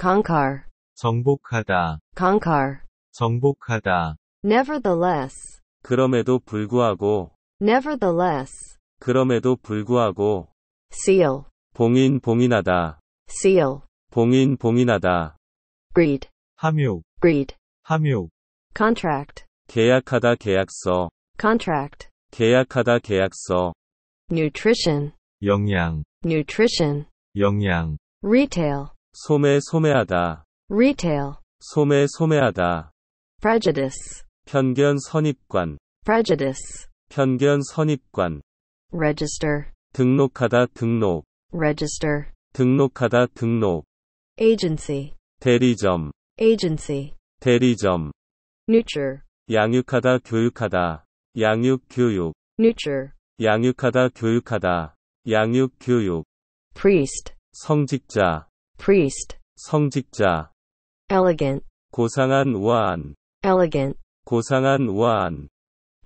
conquer. 정복하다. conquer. 정복하다. nevertheless. 그럼에도 불구하고. nevertheless. 그럼에도 불구하고. seal. 봉인 봉인하다. seal. 봉인 봉인하다. greed. 함욕. greed. 함욕. contract. 계약하다 계약서. contract. 계약하다 계약서 nutrition 영양 nutrition 영양 retail 소매 소매하다 retail 소매 소매하다 prejudice 편견 선입관 prejudice 편견 선입관 register 등록하다 등록 register 등록하다 등록 agency 대리점 agency 대리점 nurture 양육하다 교육하다 양육 교육 nurture 양육하다 교육하다 양육 교육 priest 성직자 priest 성직자 elegant 고상한 우아한 elegant 고상한 우아한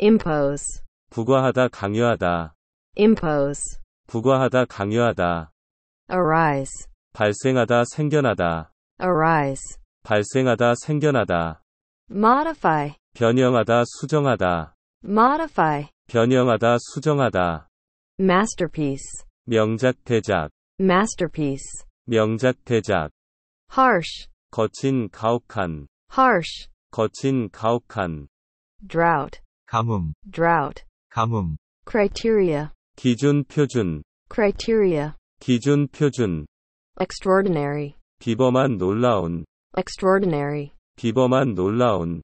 impose 부과하다 강요하다 impose 부과하다 강요하다 arise 발생하다 생겨나다 arise 발생하다 생겨나다 modify 변형하다 수정하다 modify, 변형하다, 수정하다. masterpiece, 명작 대작, masterpiece, 명작 대작. harsh, 거친 가혹한, harsh, 거친 가혹한. drought, 가뭄, drought, 가뭄. criteria, 기준 표준, criteria, 기준 표준. extraordinary, 비범한 놀라운, extraordinary, 비범한 놀라운.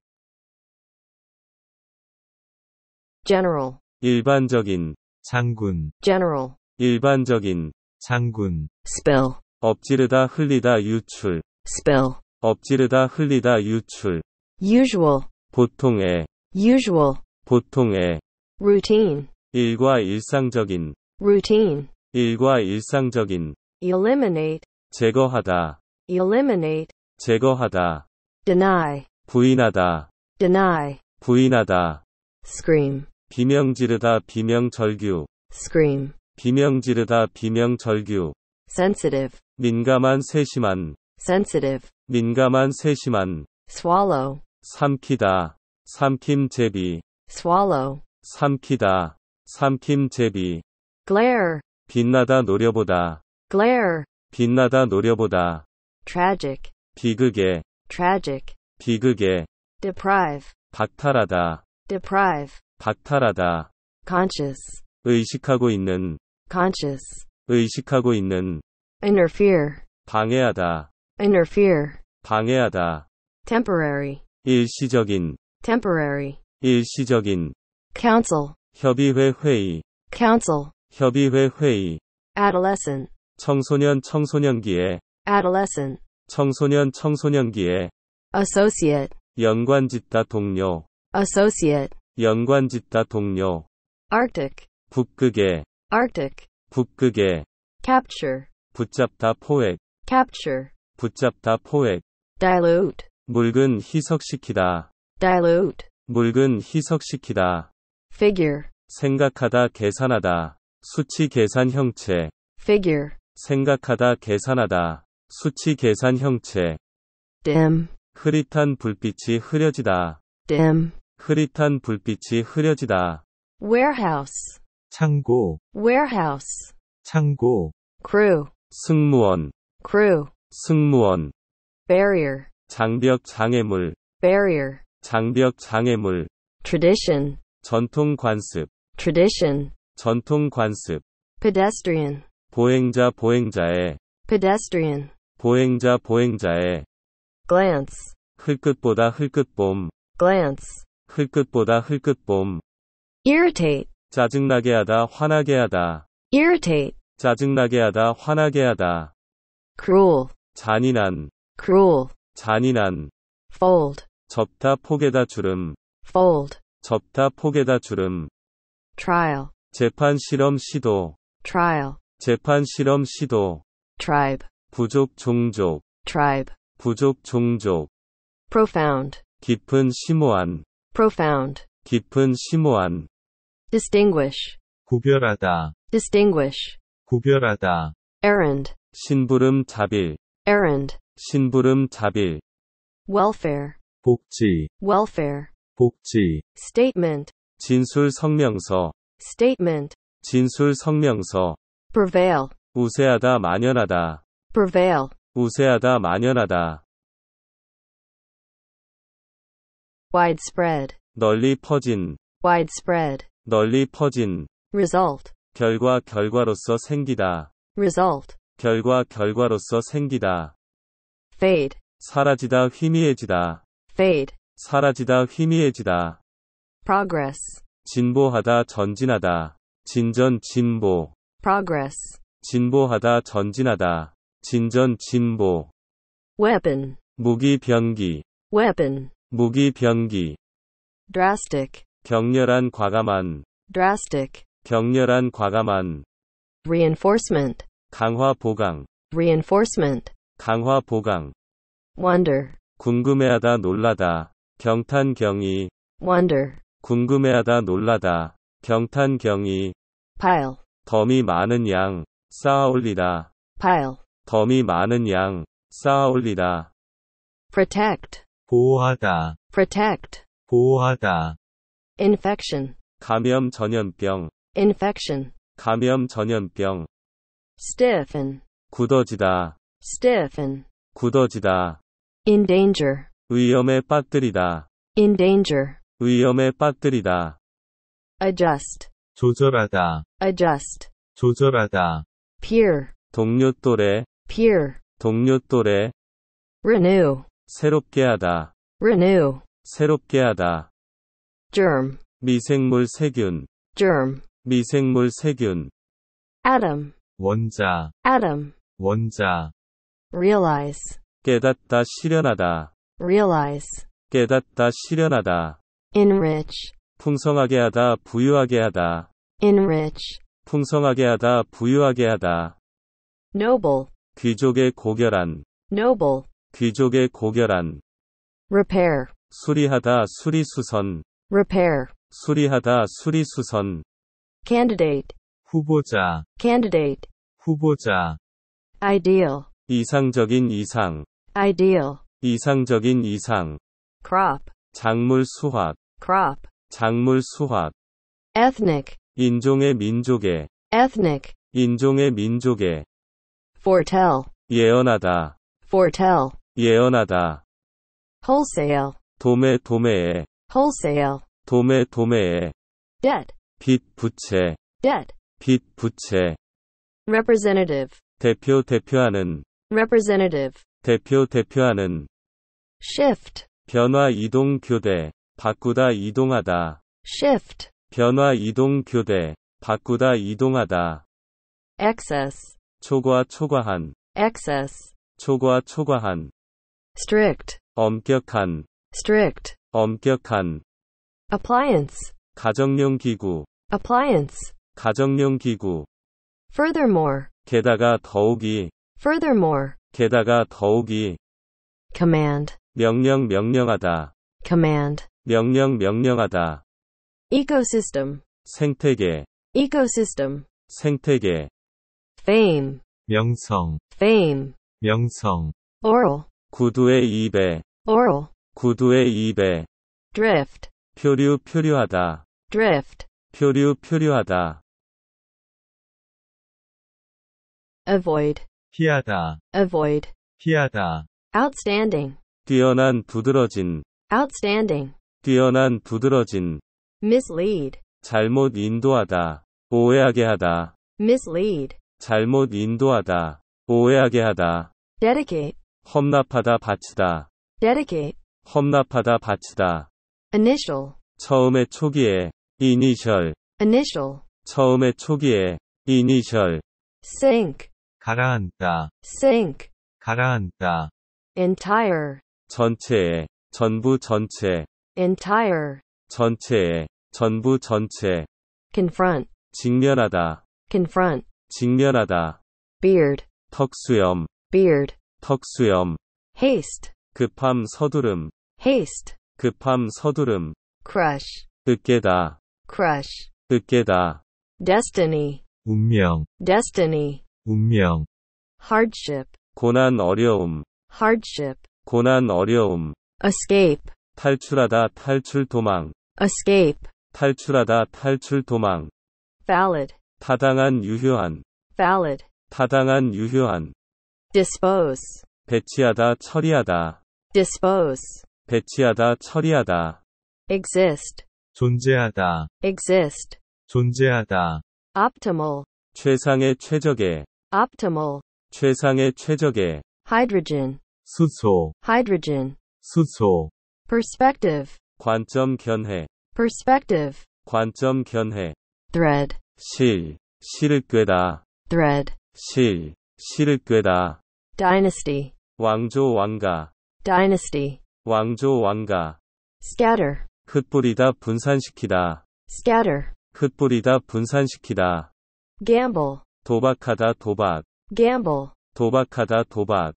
general 일반적인 장군 general 일반적인 장군 spill 엎지르다 흘리다 유출 spill 엎지르다 흘리다 유출 usual 보통의 usual 보통의 routine 일과 일상적인 routine 일과 일상적인 eliminate 제거하다 eliminate 제거하다 deny 부인하다 deny 부인하다 scream 비명 지르다 비명 절규 scream 비명 지르다 비명 절규 sensitive 민감한 세심한 sensitive 민감한 세심한 swallow 삼키다 삼킴 제비 swallow 삼키다 삼킴 제비 glare 빛나다 노려보다 glare 빛나다 노려보다 tragic 비극의 tragic 비극의 deprive 박탈하다 deprive 박탈하다. conscious 의식하고 있는 conscious 의식하고 있는 interfere 방해하다. interfere 방해하다. temporary 일시적인 temporary 일시적인 council 협의회 회의 council 협의회 회의 adolescent 청소년 청소년기에 adolescent 청소년 청소년기에 associate 연관짓다 동료 associate 연관짓다 동료 Arctic 북극에 Arctic 북극에 capture 붙잡다 포획 capture 붙잡다 포획 dilute 묽은 희석시키다 dilute 묽은 희석시키다 figure 생각하다 계산하다 수치 계산 형체 figure 생각하다 계산하다 수치 계산 형체 dim 흐릿한 불빛이 흐려지다 dim 흐릿한 불빛이 흐려지다. warehouse, 창고, warehouse, 창고, crew, 승무원, crew, 승무원, barrier, 장벽 장애물, barrier, 장벽 장애물, tradition, 전통 관습, tradition, 전통 관습, pedestrian, 보행자 보행자의, pedestrian, 보행자 보행자의, glance, 흘끗보다 흘끗봄, glance, 흘끗보다 흘끗봄. irritate, 짜증나게 하다 화나게 하다. irritate, 짜증나게 하다 화나게 하다. cruel, 잔인한 cruel, 잔인한 fold, 접다 포개다 주름 fold, 접다 포개다 주름 trial, 재판 실험 시도 trial, 재판 실험 시도 tribe, 부족 종족 tribe, 부족 종족 profound, 깊은 심오한 profound 깊은 심오한 distinguish 구별하다 distinguish 구별하다 errand 신부름 자빌 errand 신부름 자빌 welfare 복지 welfare 복지 statement 진술 성명서 statement 진술 성명서 prevail 우세하다 만연하다 prevail 우세하다 만연하다 widespread 널리 퍼진 widespread 널리 퍼진 result 결과 결과로서 생기다 result 결과 결과로서 생기다 fade 사라지다 희미해지다 fade 사라지다 희미해지다 progress 진보하다 전진하다 진전 진보 progress 진보하다 전진하다 진전 진보 weapon 무기 변기 weapon 무기 변기 drastic 격렬한 과감한 drastic 격렬한 과감한 reinforcement 강화 보강 reinforcement 강화 보강 wonder 궁금해하다 놀라다 경탄경이 wonder 궁금해하다 놀라다 경탄경이 pile 덤이 많은 양 쌓아 올리다 pile 덤이 많은 양 쌓아 올리다 protect 보호하다, protect, 보호하다, infection, 감염 전염병, infection, 감염 전염병, stiffen, 굳어지다, stiffen, 굳어지다, endanger, 위험에 빠뜨리다, endanger, 위험에 빠뜨리다, adjust, 조절하다, adjust, 조절하다, peer, 동료 또래, peer, 동료 또래, renew, 새롭게 하다. renew. 새롭게 하다. germ. 미생물 세균. germ. 미생물 세균. atom. 원자. atom. 원자. realize. 깨닫다 실현하다. realize. 깨닫다 실현하다. enrich. 풍성하게 하다 부유하게 하다. enrich. 풍성하게 하다 부유하게 하다. noble. 귀족의 고결한. noble. 귀족의 고결한 repair 수리하다 수리수선 repair 수리하다 수리수선 candidate 후보자 candidate 후보자 ideal 이상적인 이상 ideal 이상적인 이상 crop 작물 수확 crop 작물 수확 ethnic 인종의 민족의 ethnic 인종의 민족의 foretell 예언하다 foretell 예언하다. wholesale, 도매 도매에, wholesale, 도매 도매에, debt, 빚 부채, debt, 빚 부채, representative, 대표 대표하는, representative, 대표 대표하는, shift, 변화 이동 교대, 바꾸다 이동하다, shift, 변화 이동 교대, 바꾸다 이동하다, excess, 초과 초과한, excess, 초과 초과한, strict 엄격한 strict 엄격한 appliance 가정용 기구 appliance 가정용 기구 furthermore 게다가 더욱이 furthermore 게다가 더욱이 command 명령 명령하다 command 명령 명령하다 ecosystem 생태계 ecosystem 생태계 fame 명성 fame 명성 oral 구두의 2배 oral 구두의 2배 drift 표류 표류하다 drift 표류 표류하다 avoid 피하다 avoid 피하다 outstanding 뛰어난 부드러진 outstanding 뛰어난 부드러진 mislead 잘못 인도하다 오해하게 하다 mislead 잘못 인도하다 오해하게 하다 dedicate 험납하다 바치다 dedicate 험납하다 바치다 initial 처음의 초기에 initial initial 처음의 초기에 initial sink 가라앉다 sink 가라앉다 entire 전체에 전부 전체 entire 전체에 전부 전체 confront 직면하다 confront 직면하다 beard 턱수염 beard 턱수염 haste 급함 서두름 haste 급함 서두름 crush 으깨다 crush 으깨다 destiny 운명 destiny 운명 hardship 고난 어려움 hardship 고난 어려움 escape 탈출하다 탈출 도망 escape 탈출하다 탈출 도망 valid 타당한 유효한 valid 타당한 유효한 dispose 배치하다 처리하다 dispose 배치하다 처리하다 exist 존재하다 exist 존재하다 optimal 최상의 최적의 optimal 최상의 최적의 hydrogen 수소 hydrogen 수소 perspective 관점 견해 perspective 관점 견해 thread 실 실을 꿰다 thread 실 실을 꿰다 dynasty 왕조 왕가 dynasty 왕조 왕가 scatter 흩뿌리다 분산시키다 scatter 흩뿌리다 분산시키다 gamble 도박하다 도박 gamble 도박하다 도박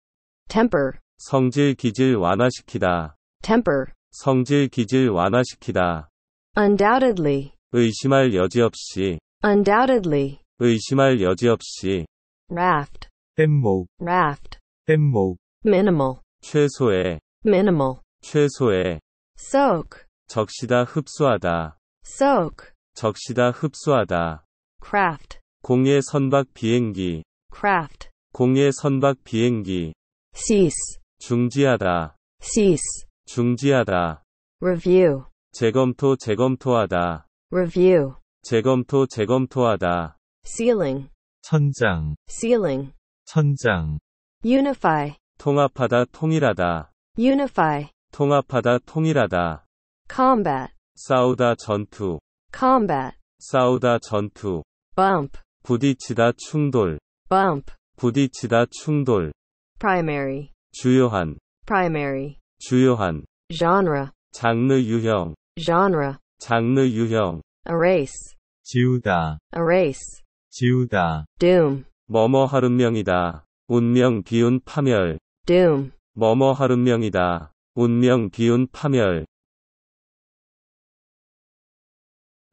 temper 성질 기질 완화시키다 temper 성질 기질 완화시키다 undoubtedly 의심할 여지 없이 undoubtedly 의심할 여지 없이 raft 댐모 raft 댐모 minimal 최소의 minimal 최소의 soak 적시다 흡수하다 soak 적시다 흡수하다 craft 공예 선박 비행기 craft 공예 선박 비행기 cease 중지하다 cease 중지하다 review 재검토 재검토하다 review 재검토 재검토하다 ceiling 천장 ceiling 천장 unify 통합하다 통일하다 unify 통합하다 통일하다 combat 싸우다 전투 combat 싸우다 전투 bump 부딪히다 충돌 bump 부딪히다 충돌 primary 주요한 primary 주요한 genre 장르 유형 genre 장르 유형 erase 지우다 erase 지우다 doom 머머 하른명이다. 운명 비운 파멸. doom. 머머 하른명이다. 운명 기운 파멸.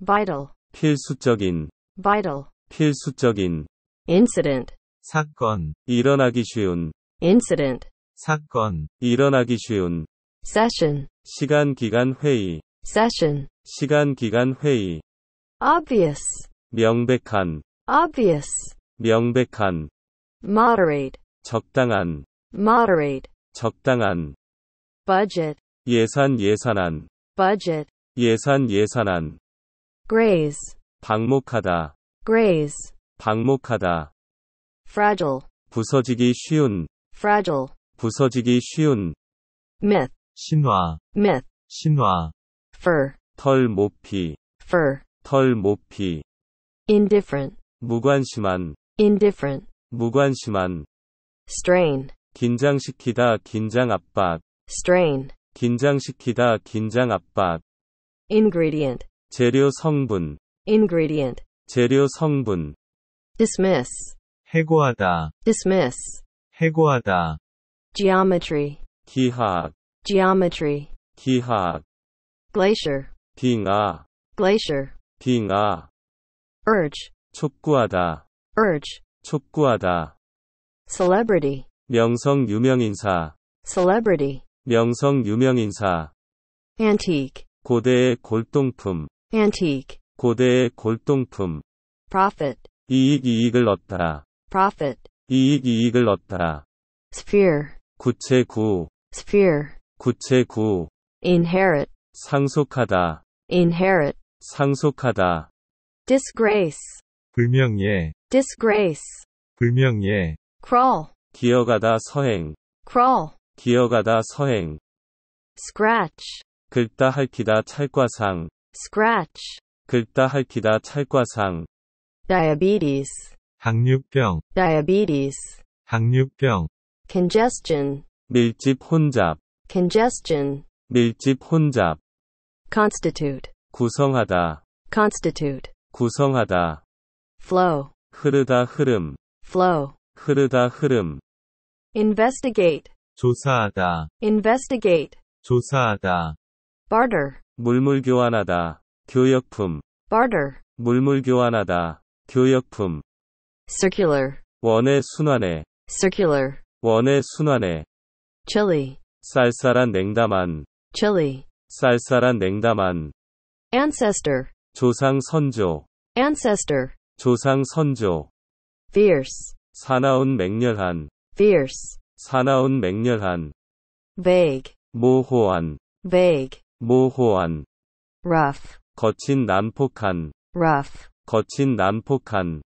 vital. 필수적인. vital. 필수적인. incident. 사건. 일어나기 쉬운. incident. 사건. 일어나기 쉬운. session. 시간 기간 회의. session. 시간 기간 회의. obvious. 명백한. obvious. 명백한 moderate 적당한 moderate 적당한 budget 예산 예산안 budget 예산 예산안 graze 방목하다 graze 방목하다 fragile 부서지기 쉬운 fragile 부서지기 쉬운 myth 신화 myth 신화 fur 털 모피 fur 털 모피 indifferent 무관심한 indifferent, 무관심한, strain, 긴장시키다, 긴장 압박, strain, 긴장시키다, 긴장 압박, ingredient, 재료 성분, ingredient, 재료 성분, dismiss, 해고하다, dismiss, 해고하다, geometry, 기하, geometry, 기하, glacier, 빙하, glacier, 빙하, urge, 촉구하다, urge 촉구하다 celebrity 명성 유명인사 celebrity 명성 유명인사 antique 고대의 골동품 antique 고대의 골동품 profit 이익 이익을 얻다 profit 이익 이익을 얻다 sphere 구체 구 sphere 구체 구 inherit 상속하다 inherit 상속하다 disgrace 불명예 disgrace 불명예 crawl 기어가다 서행 crawl 기어가다 서행 scratch 긁다 핥기다 찰과상 scratch 긁다 핥기다 찰과상 diabetes 당뇨병 diabetes 당뇨병 congestion 밀집 혼잡 congestion 밀집 혼잡 constitute 구성하다 constitute 구성하다 flow 흐르다 흐름 flow 흐르다 흐름 investigate 조사하다 investigate 조사하다 barter 물물 교환하다 교역품 barter 물물 교환하다 교역품 circular 원의 순환에 circular 원의 순환에 c h i l l y 쌀쌀한 냉담한 c h i l l y 쌀쌀한 냉담한 ancestor 조상 선조 ancestor 조상 선조 fierce 사나운 맹렬한 fierce 사나운 맹렬한 vague 모호한 vague 모호한 rough 거친 난폭한 rough 거친 난폭한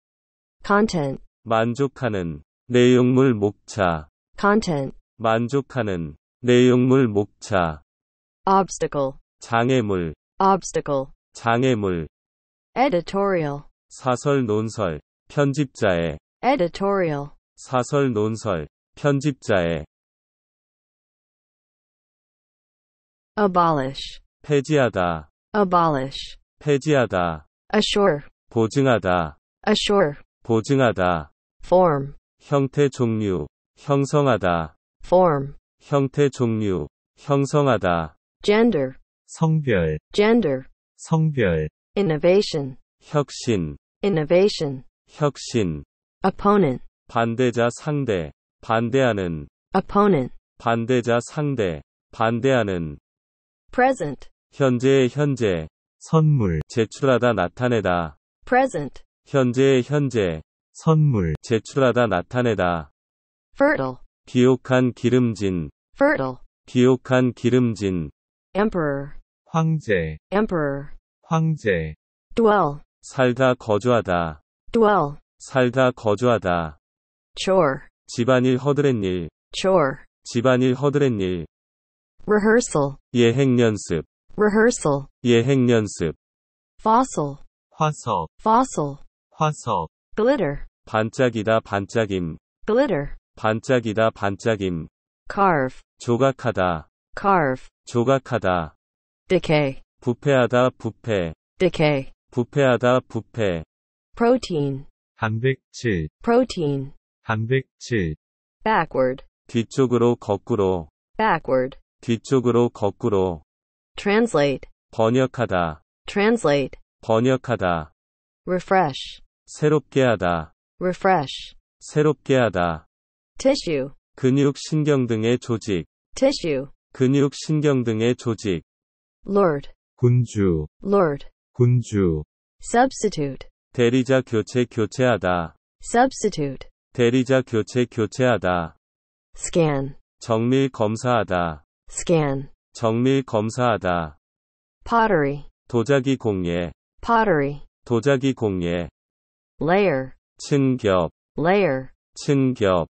content 만족하는 내용물 목차 content 만족하는 내용물 목차 obstacle 장애물 obstacle 장애물 editorial 사설 논설 편집자의 editorial 사설 논설 편집자의 abolish 폐지하다 abolish 폐지하다 assure 보증하다 assure 보증하다 form 형태 종류 형성하다 form 형태 종류 형성하다 gender 성별 gender 성별 innovation 혁신 innovation 혁신 opponent 반대자 상대 반대하는 opponent 반대자 상대 반대하는 present 현재의 현재 선물 제출하다 나타내다 present 현재의 현재 선물 제출하다 나타내다 fertile 비옥한 기름진 fertile 비옥한 기름진 emperor 황제 emperor 황제 dwell 살다 거주하다. dwell. 살다 거주하다. chore. 집안일 허드렛일. chore. 집안일 허드렛일. rehearsal. 예행 연습. rehearsal. 예행 연습. fossil. 화석. fossil. 화석. glitter. 반짝이다 반짝임. glitter. 반짝이다 반짝임. carve. 조각하다. carve. 조각하다. decay. 부패하다 부패. decay. 부패하다 부패 protein 단백질 protein 단백질 backward 뒤쪽으로 거꾸로 backward 뒤쪽으로 거꾸로 translate 번역하다 translate 번역하다 refresh 새롭게 하다 refresh 새롭게 하다 tissue 근육 신경 등의 조직 tissue 근육 신경 등의 조직 lord 군주 lord 군주 substitute 대리자 교체 교체하다 substitute 대리자 교체 교체하다 scan 정밀 검사하다 scan 정밀 검사하다 pottery 도자기 공예 pottery 도자기 공예 layer 층겹 layer 층겹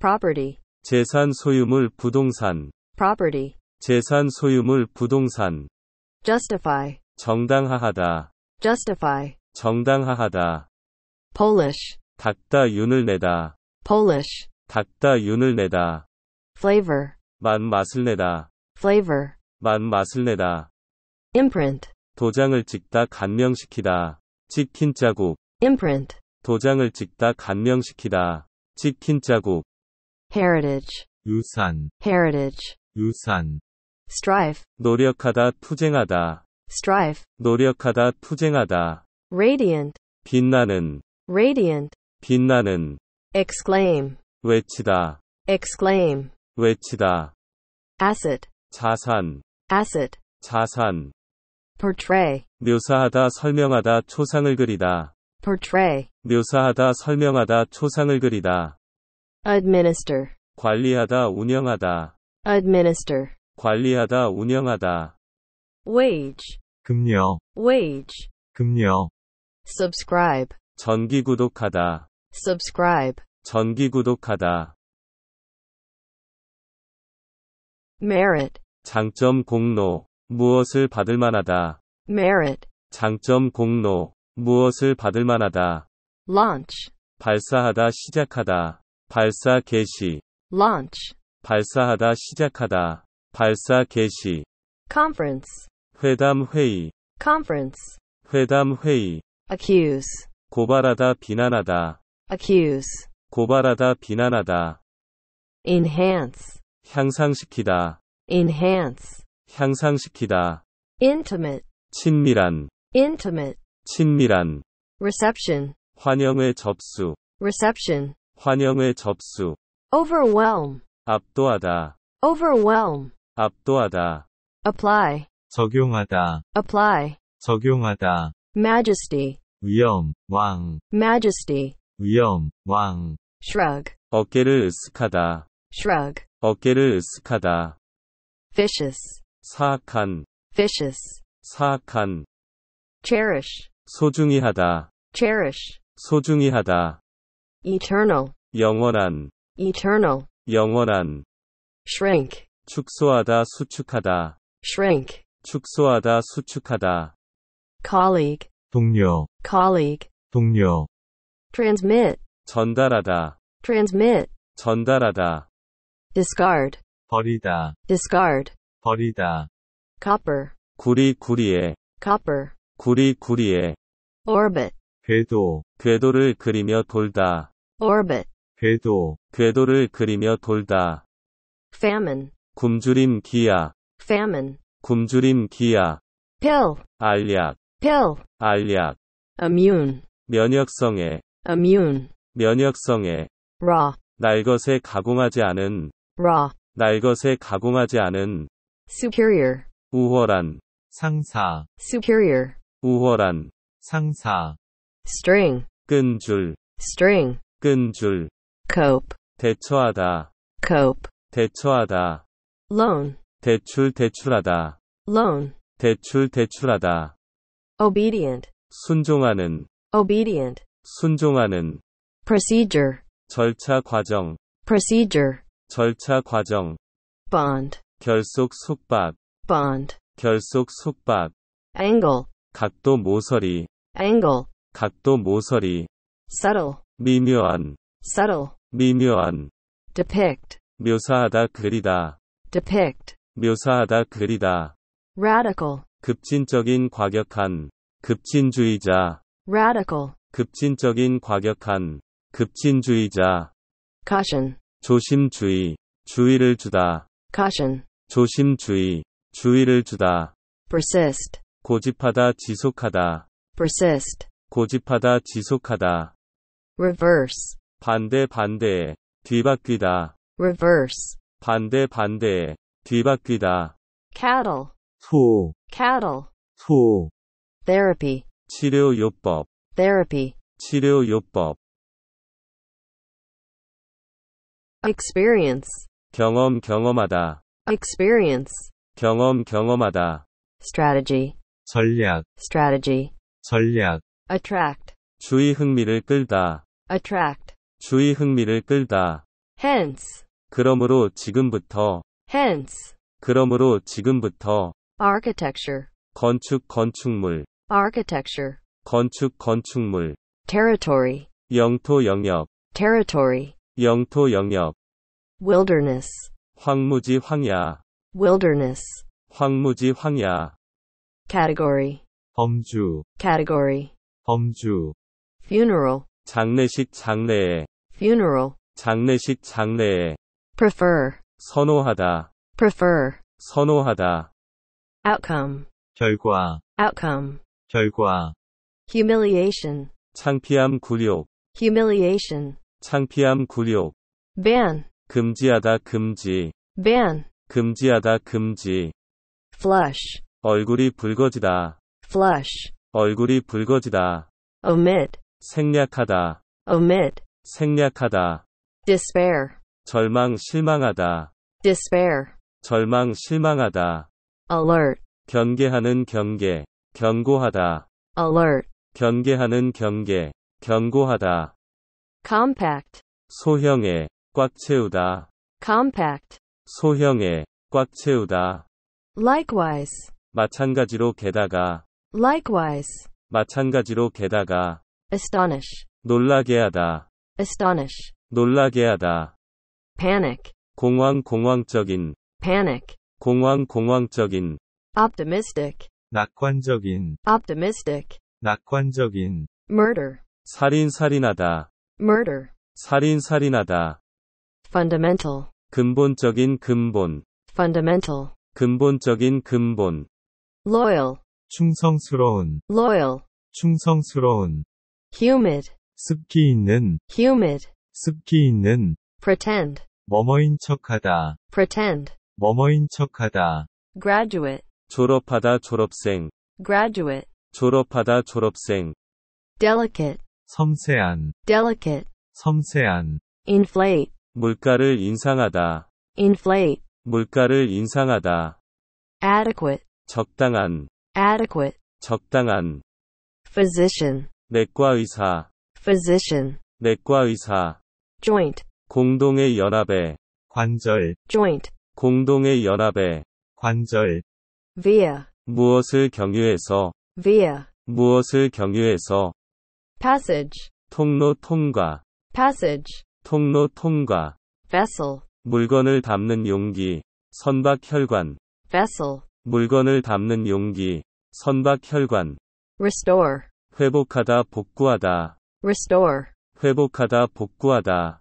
property 재산 소유물 부동산 property 재산 소유물 부동산 justify 정당하하다 justify. 정당하하다 Polish. 닦다 윤을 내다. Polish. 닦다 윤을 내다. flavor. 맛 맛을 내다. flavor. 맛 맛을 내다. imprint. 도장을 찍다 간명시키다. 찍힌 자국. imprint. 도장을 찍다 간명시키다. 찍힌 자국. heritage. 유산. heritage. 유산. strive. 노력하다 투쟁하다. strive 노력하다 투쟁하다 radiant 빛나는 radiant 빛나는 exclaim 외치다 exclaim 외치다 asset 자산 asset 자산 portray 묘사하다 설명하다 초상을 그리다 portray 묘사하다 설명하다 초상을 그리다 administer 관리하다 운영하다 administer 관리하다 운영하다 wage, 급여, wage, 급여. subscribe, 전기 구독하다, subscribe, 전기 구독하다. merit, 장점 공로, 무엇을 받을 만하다, merit, 장점 공로, 무엇을 받을 만하다. launch, 발사하다 시작하다, 발사 개시, launch, 발사하다 시작하다, 발사 개시. conference, 회담 회의 conference 회담 회의 accuse 고발하다 비난하다 accuse 고발하다 비난하다 enhance 향상시키다 enhance 향상시키다 intimate 친밀한 intimate 친밀한 reception 환영회 접수 reception 환영회 접수 overwhelm 압도하다 overwhelm 압도하다 apply 적용하다 apply 적용하다 majesty 위엄 왕 majesty 위엄 왕 shrug 어깨를 으쓱하다 shrug 어깨를 으쓱하다 vicious 사악한 vicious 사악한 cherish 소중히 하다 cherish 소중히 하다 eternal 영원한 eternal 영원한 shrink 축소하다 수축하다 shrink 축소하다 수축하다 colleague 동료 colleague 동료 transmit 전달하다 transmit 전달하다 discard 버리다 discard 버리다 copper 구리 구리에 copper 구리 구리에 orbit 궤도 궤도를 그리며 돌다 orbit 궤도 궤도를 그리며 돌다 famine 굶주림 기아 famine 굶주림 기아 pill 알약 pill 알약 immune 면역성에 immune 면역성에 raw 날것에 가공하지 않은 raw 날것에 가공하지 않은 superior 우월한 상사 superior 우월한 상사 string 끈줄 string 끈줄 cope 대처하다 cope 대처하다 loan 대출 대출하다. loan. 대출 대출하다. obedient. 순종하는. obedient. 순종하는. procedure. 절차 과정. procedure. 절차 과정. bond. 결속 속박. bond. 결속 속박. angle. 각도 모서리. angle. 각도 모서리. subtle. 미묘한. subtle. 미묘한. depict. 묘사하다 그리다. depict. 묘사하다 그리다 radical 급진적인 과격한 급진주의자 radical 급진적인 과격한 급진주의자 caution 조심주의 주의를 주다 caution 조심주의 주의를 주다 persist 고집하다 지속하다 persist 고집하다 지속하다 reverse 반대 반대 뒤바뀌다 reverse 반대 반대 뒤바뀌다. cattle, 소, cattle. 소, therapy, 치료요법, therapy. 치료요법, experience, 경험 경험하다, experience. 경험 경험하다, strategy, 전략, strategy. 전략, attract, 주의 흥미를 끌다, attract. 주의 흥미를 끌다. hence, 그러므로 지금부터 Hence, 그러므로 지금부터 architecture, 건축 건축물, architecture, 건축 건축물, territory, 영토 영역, territory, 영토 영역, wilderness, 황무지 황야, wilderness, 황무지 황야, category, 범주, category, 범주, funeral, 장례식 장례에, funeral, 장례식 장례에, prefer, 선호하다 prefer 선호하다 outcome 결과 outcome 결과 humiliation 창피함 굴욕 humiliation 창피함 굴욕 ban 금지하다 금지 ban 금지하다 금지 flush 얼굴이 붉어지다 flush 얼굴이 붉어지다 omit 생략하다 omit 생략하다 despair 절망 실망하다. despair. 절망 실망하다. alert. 경계하는 경계. 경고하다. alert. 경계하는 경계. 경고하다. compact. 소형에 꽉 채우다. compact. 소형에 꽉 채우다. likewise. 마찬가지로 게다가 likewise. 마찬가지로 게다가 astonish. 놀라게 하다. astonish. 놀라게 하다. panic 공황 공황적인 panic 공황 공황적인 optimistic 낙관적인 optimistic 낙관적인 murder 살인 살인하다 murder 살인 살인하다 fundamental 근본적인 근본 fundamental 근본적인 근본 loyal 충성스러운 loyal 충성스러운 humid 습기 있는 humid 습기 있는 pretend 머머인 척하다. pretend. 머머인 척하다. graduate. 졸업하다 졸업생. graduate. 졸업하다 졸업생. delicate. 섬세한. delicate. 섬세한. inflate. 물가를 인상하다. inflate. 물가를 인상하다. adequate. 적당한. adequate. 적당한. physician. 내과 의사. physician. 내과 의사. joint. 공동의 연합의 관절 joint 공동의 연합의 관절 via 무엇을 경유해서 via 무엇을 경유해서 passage 통로 통과 passage 통로 통과 vessel 물건을 담는 용기 선박 혈관 vessel 물건을 담는 용기 선박 혈관 restore 회복하다 복구하다 restore 회복하다 복구하다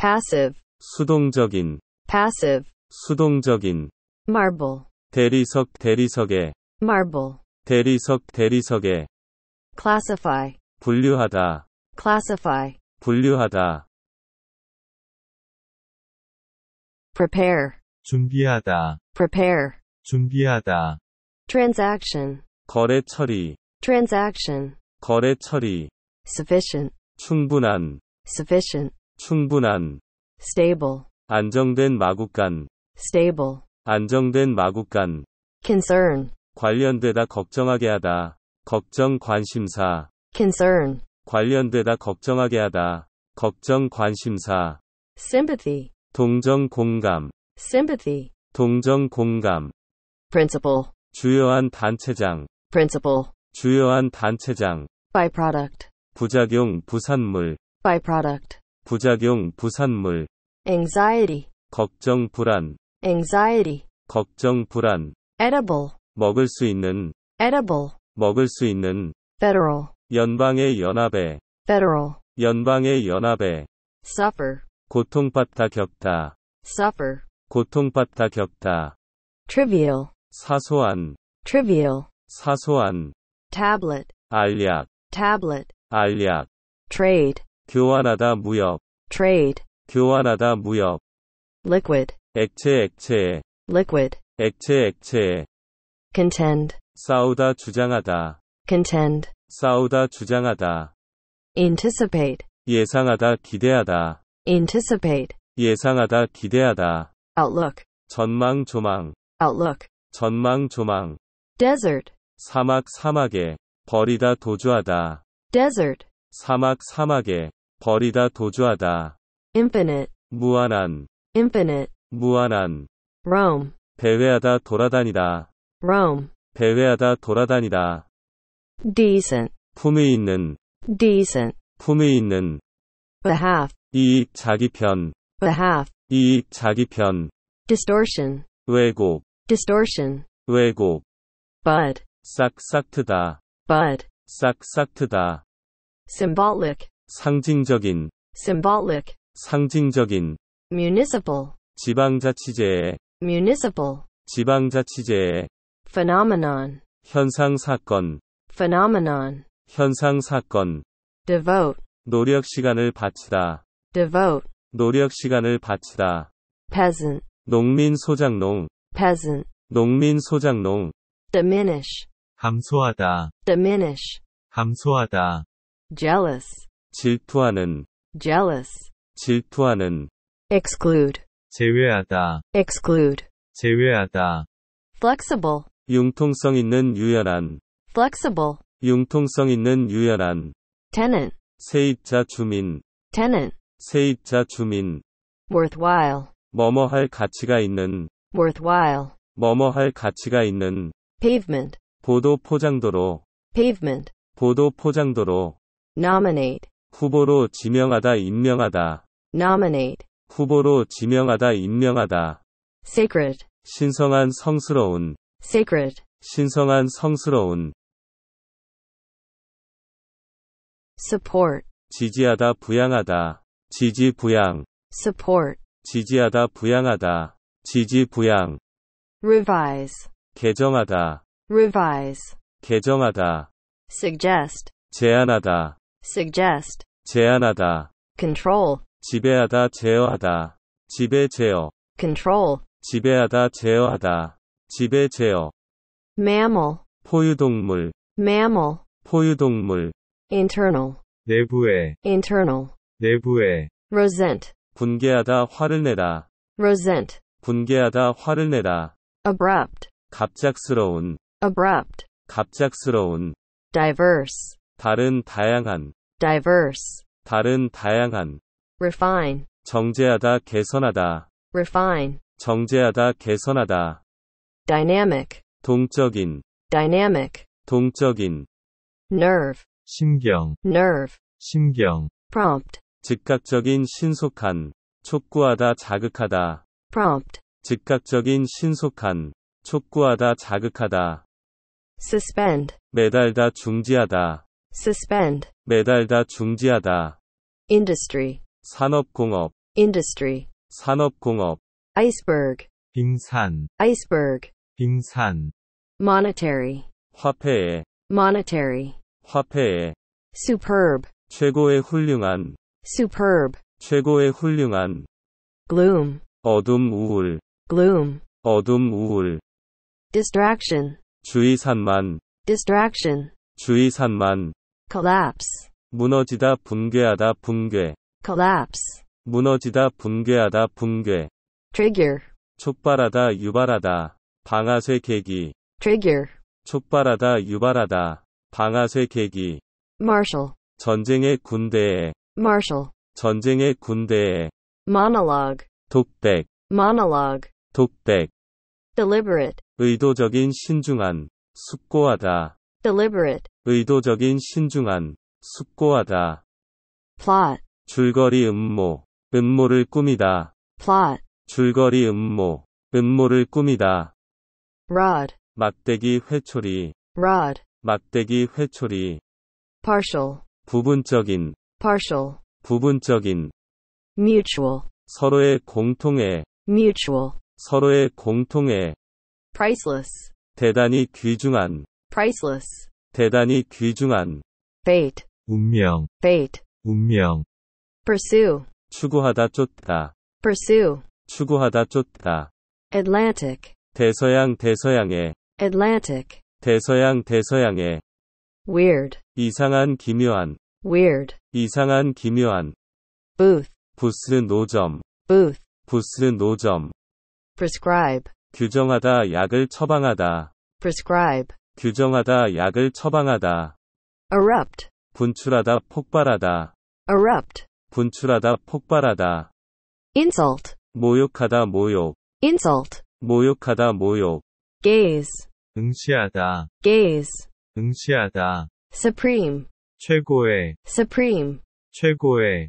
passive 수동적인 passive 수동적인 marble 대리석 대리석에 marble 대리석 대리석에 classify 분류하다 classify 분류하다 prepare 준비하다 prepare 준비하다 transaction 거래 처리 transaction 거래 처리 sufficient 충분한 sufficient 충분한 stable 안정된 마국간 stable 안정된 마국간 concern 관련되다 걱정하게 하다 걱정 관심사 concern 관련되다 걱정하게 하다 걱정 관심사 sympathy 동정 공감 sympathy 동정 공감 principle 주요한 단체장 principle 주요한 단체장 byproduct 부작용 부산물 byproduct 부작용 부산물 anxiety 걱정 불안 anxiety 걱정 불안 edible 먹을 수 있는 edible 먹을 수 있는 federal 연방의 연합에 federal 연방의 연합에 suffer 고통받다 겪다 suffer 고통받다 겪다 trivial 사소한 trivial 사소한 tablet 알약 tablet 알약 trade 교환하다 무역 trade 교환하다 무역 liquid 액체 액체 liquid 액체 액체 contend 싸우다 주장하다 contend 싸우다 주장하다 anticipate 예상하다 기대하다 anticipate 예상하다 기대하다 outlook 전망 조망 outlook 전망 조망 desert 사막 사막에 버리다 도주하다 desert 사막 사막에 버리다 도주하다. infinite, 무한한, infinite, 무한한. roam, 배회하다 돌아다니다. roam, 배회하다 돌아다니다. decent, 품위 있는, decent, 품위 있는. behalf, 이익 자기 편, behalf, 이익 자기 편. distortion, 왜곡, distortion, 왜곡. bud, 싹싹 트다, bud, 싹싹 트다. symbolic, 상징적인 symbolic 상징적인 municipal 지방자치제의 municipal 지방자치제의 phenomenon 현상 사건 phenomenon 현상 사건 devote 노력 시간을 바치다 devote 노력 시간을 바치다 peasant 농민 소작농 peasant 농민 소작농 diminish 감소하다 diminish 감소하다 jealous 질투하는 jealous 질투하는 exclude 제외하다 exclude 제외하다 flexible 융통성 있는 유연한 flexible 융통성 있는 유연한 tenant 세입자 주민 tenant 세입자 주민 worthwhile 뭐뭐 할 가치가 있는 worthwhile 뭐뭐 할 가치가 있는 pavement 보도 포장도로 pavement 보도 포장도로 nominate 후보로 지명하다 임명하다 nominate 후보로 지명하다 임명하다 sacred 신성한 성스러운 sacred 신성한 성스러운 support 지지하다 부양하다 지지 부양 support 지지하다 부양하다 지지 부양 revise 개정하다 revise 개정하다 suggest 제안하다 suggest, 제한하다, control, 지배하다 제어하다, 지배 제어, control, 지배하다 제어하다, 지배 제어, mammal, 포유동물, mammal, 포유동물, internal, 내부에, internal, 내부에, resent, 분개하다 화를 내다, resent, 분개하다 화를 내다, abrupt, 갑작스러운, abrupt, 갑작스러운, diverse, 다른 다양한 diverse 다른 다양한 refine 정제하다 개선하다 refine 정제하다 개선하다 dynamic 동적인 dynamic 동적인 nerve 신경 nerve 신경 prompt 즉각적인 신속한 촉구하다 자극하다 prompt 즉각적인 신속한 촉구하다 자극하다 suspend 매달다 중지하다 suspend 매달다 중지하다 industry 산업공업 industry 산업공업 iceberg 빙산 iceberg 빙산 monetary 화폐에 monetary 화폐에 superb 최고의 훌륭한 superb 최고의 훌륭한 gloom 어둠 우울 gloom 어둠 우울 distraction 주의산만 distraction 주의산만 collapse 무너지다 붕괴하다 붕괴 collapse 무너지다 붕괴하다 붕괴 trigger 촉발하다 유발하다 방아쇠 계기 trigger 촉발하다 유발하다 방아쇠 계기 marshal 전쟁의 군대에 marshal 전쟁의 군대에 monologue 독백 monologue 독백 deliberate 의도적인 신중한 숙고하다 deliberate 의도적인 신중한, 숙고하다. plot 줄거리 음모, 음모를 꾸미다. plot 줄거리 음모, 음모를 꾸미다. rod 막대기 회초리, rod 막대기 회초리. partial 부분적인, partial 부분적인. mutual 서로의 공통의, mutual 서로의 공통의. priceless 대단히 귀중한, priceless 대단히 귀중한 fate, 운명, fate, 운명, pursue, 추구하다 쫓다, pursue, 추구하다 쫓다, Atlantic, 대서양 대서양의, Atlantic, 대서양 대서양의, weird, 이상한 기묘한, weird, 이상한 기묘한, booth, 부스 노점, booth, 부스 노점, prescribe, 규정하다 약을 처방하다, prescribe, 규정하다 약을 처방하다 erupt 분출하다 폭발하다 erupt 분출하다 폭발하다 insult 모욕하다 모욕 insult 모욕하다 모욕 gaze 응시하다 gaze 응시하다 supreme 최고의 supreme 최고의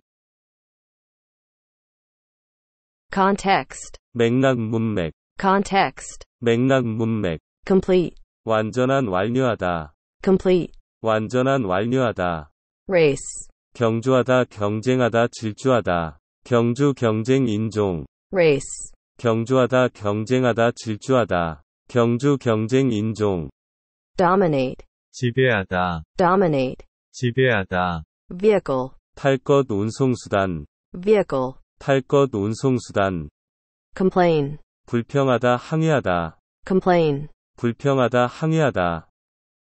context 맥락 문맥 context 맥락 문맥 complete 완전한 완료하다. complete. 완전한 완료하다. race. 경주하다 경쟁하다 질주하다. 경주 경쟁 인종. race. 경주하다 경쟁하다 질주하다. 경주 경쟁 인종. dominate. 지배하다. dominate. 지배하다. vehicle. 탈것 운송수단. vehicle. 탈것 운송수단. complain. 불평하다 항의하다. complain. 불평하다 항의하다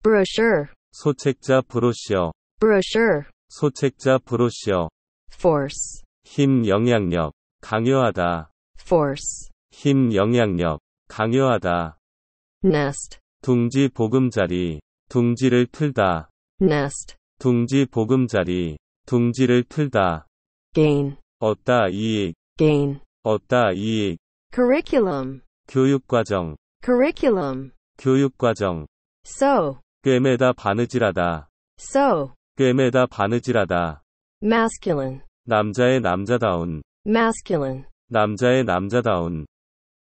brochure 소책자 브로셔 brochure 소책자 브로셔 force 힘 영향력 강요하다 force 힘 영향력 강요하다 nest 둥지 보금자리 둥지를 틀다 nest 둥지 보금자리 둥지를 틀다 gain 얻다 이익 gain 얻다 이익 curriculum 교육과정 curriculum 교육과정. So. 꿰매다 바느질하다. So. 꿰매다 바느질하다. Masculine. 남자의 남자다운. Masculine. 남자의 남자다운.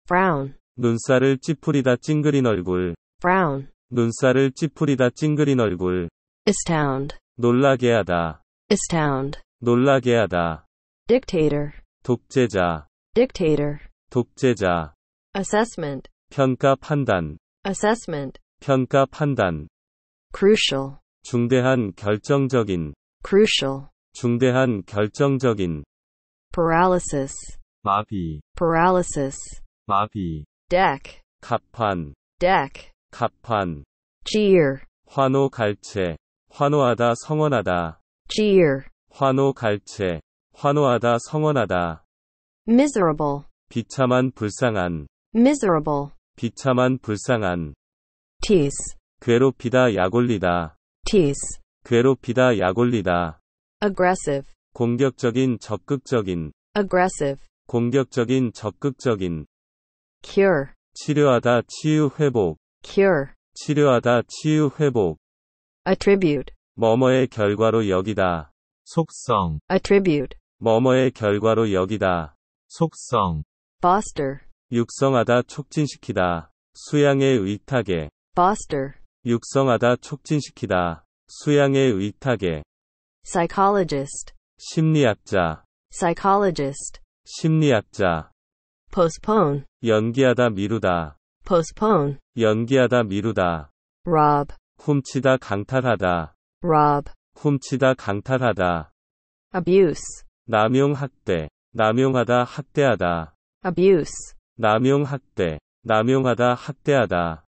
Brown. 눈살을 찌푸리다 찡그린 얼굴. Brown. 눈살을 찌푸리다 찡그린 얼굴. Astound. 놀라게 하다. Astound. 놀라게 하다. Dictator. 독재자. Dictator. 독재자. Assessment. 평가 판단. assessment 평가 판단 crucial 중대한 결정적인 crucial 중대한 결정적인 paralysis 마비 paralysis 마비 deck 갑판 deck 갑판 jeer 환호 갈채 환호하다 성원하다 jeer 환호 갈채 환호하다 성원하다 miserable 비참한 불쌍한 miserable 비참한 불쌍한 tease 괴롭히다 약올리다 tease 괴롭히다 약올리다 aggressive 공격적인 적극적인 aggressive 공격적인 적극적인 cure 치료하다 치유 회복 cure 치료하다 치유 회복 attribute 뭐뭐의 결과로 여기다 속성 attribute 뭐뭐의 결과로 여기다 속성 foster 육성하다 촉진시키다. 수양의 의탁에. foster. 육성하다 촉진시키다. 수양의 의탁에. psychologist. 심리학자. psychologist. 심리학자. postpone. 연기하다 미루다. postpone. 연기하다 미루다. rob. 훔치다 강탈하다. rob. 훔치다 강탈하다. abuse. 남용 학대. 남용하다 학대하다. abuse. 남용학대, 남용하다 학대하다.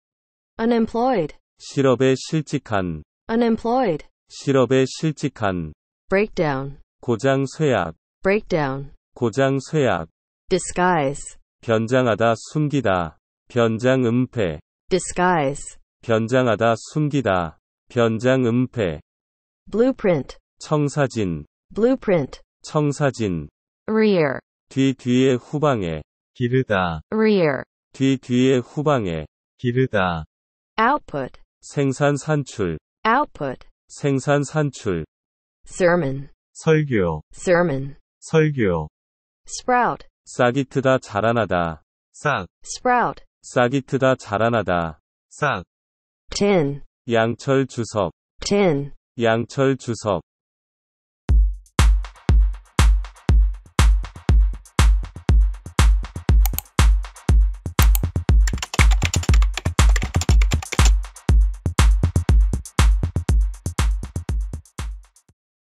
unemployed, 실업에 실직한, unemployed, 실업에 실직한, breakdown, 고장 쇠약, breakdown, 고장 쇠약, disguise, 변장하다 숨기다, 변장 은폐, disguise, 변장하다 숨기다, 변장 은폐, blueprint, 청사진, blueprint, 청사진, rear, 뒤 뒤에 후방에, 기르다 rear 뒤 뒤에 후방에 기르다 output 생산 산출 output 생산 산출 sermon 설교 sermon 설교 sprout 싹이 트다 자라나다 싹 sprout 싹이 트다 자라나다 싹 tin 양철 주석 tin 양철 주석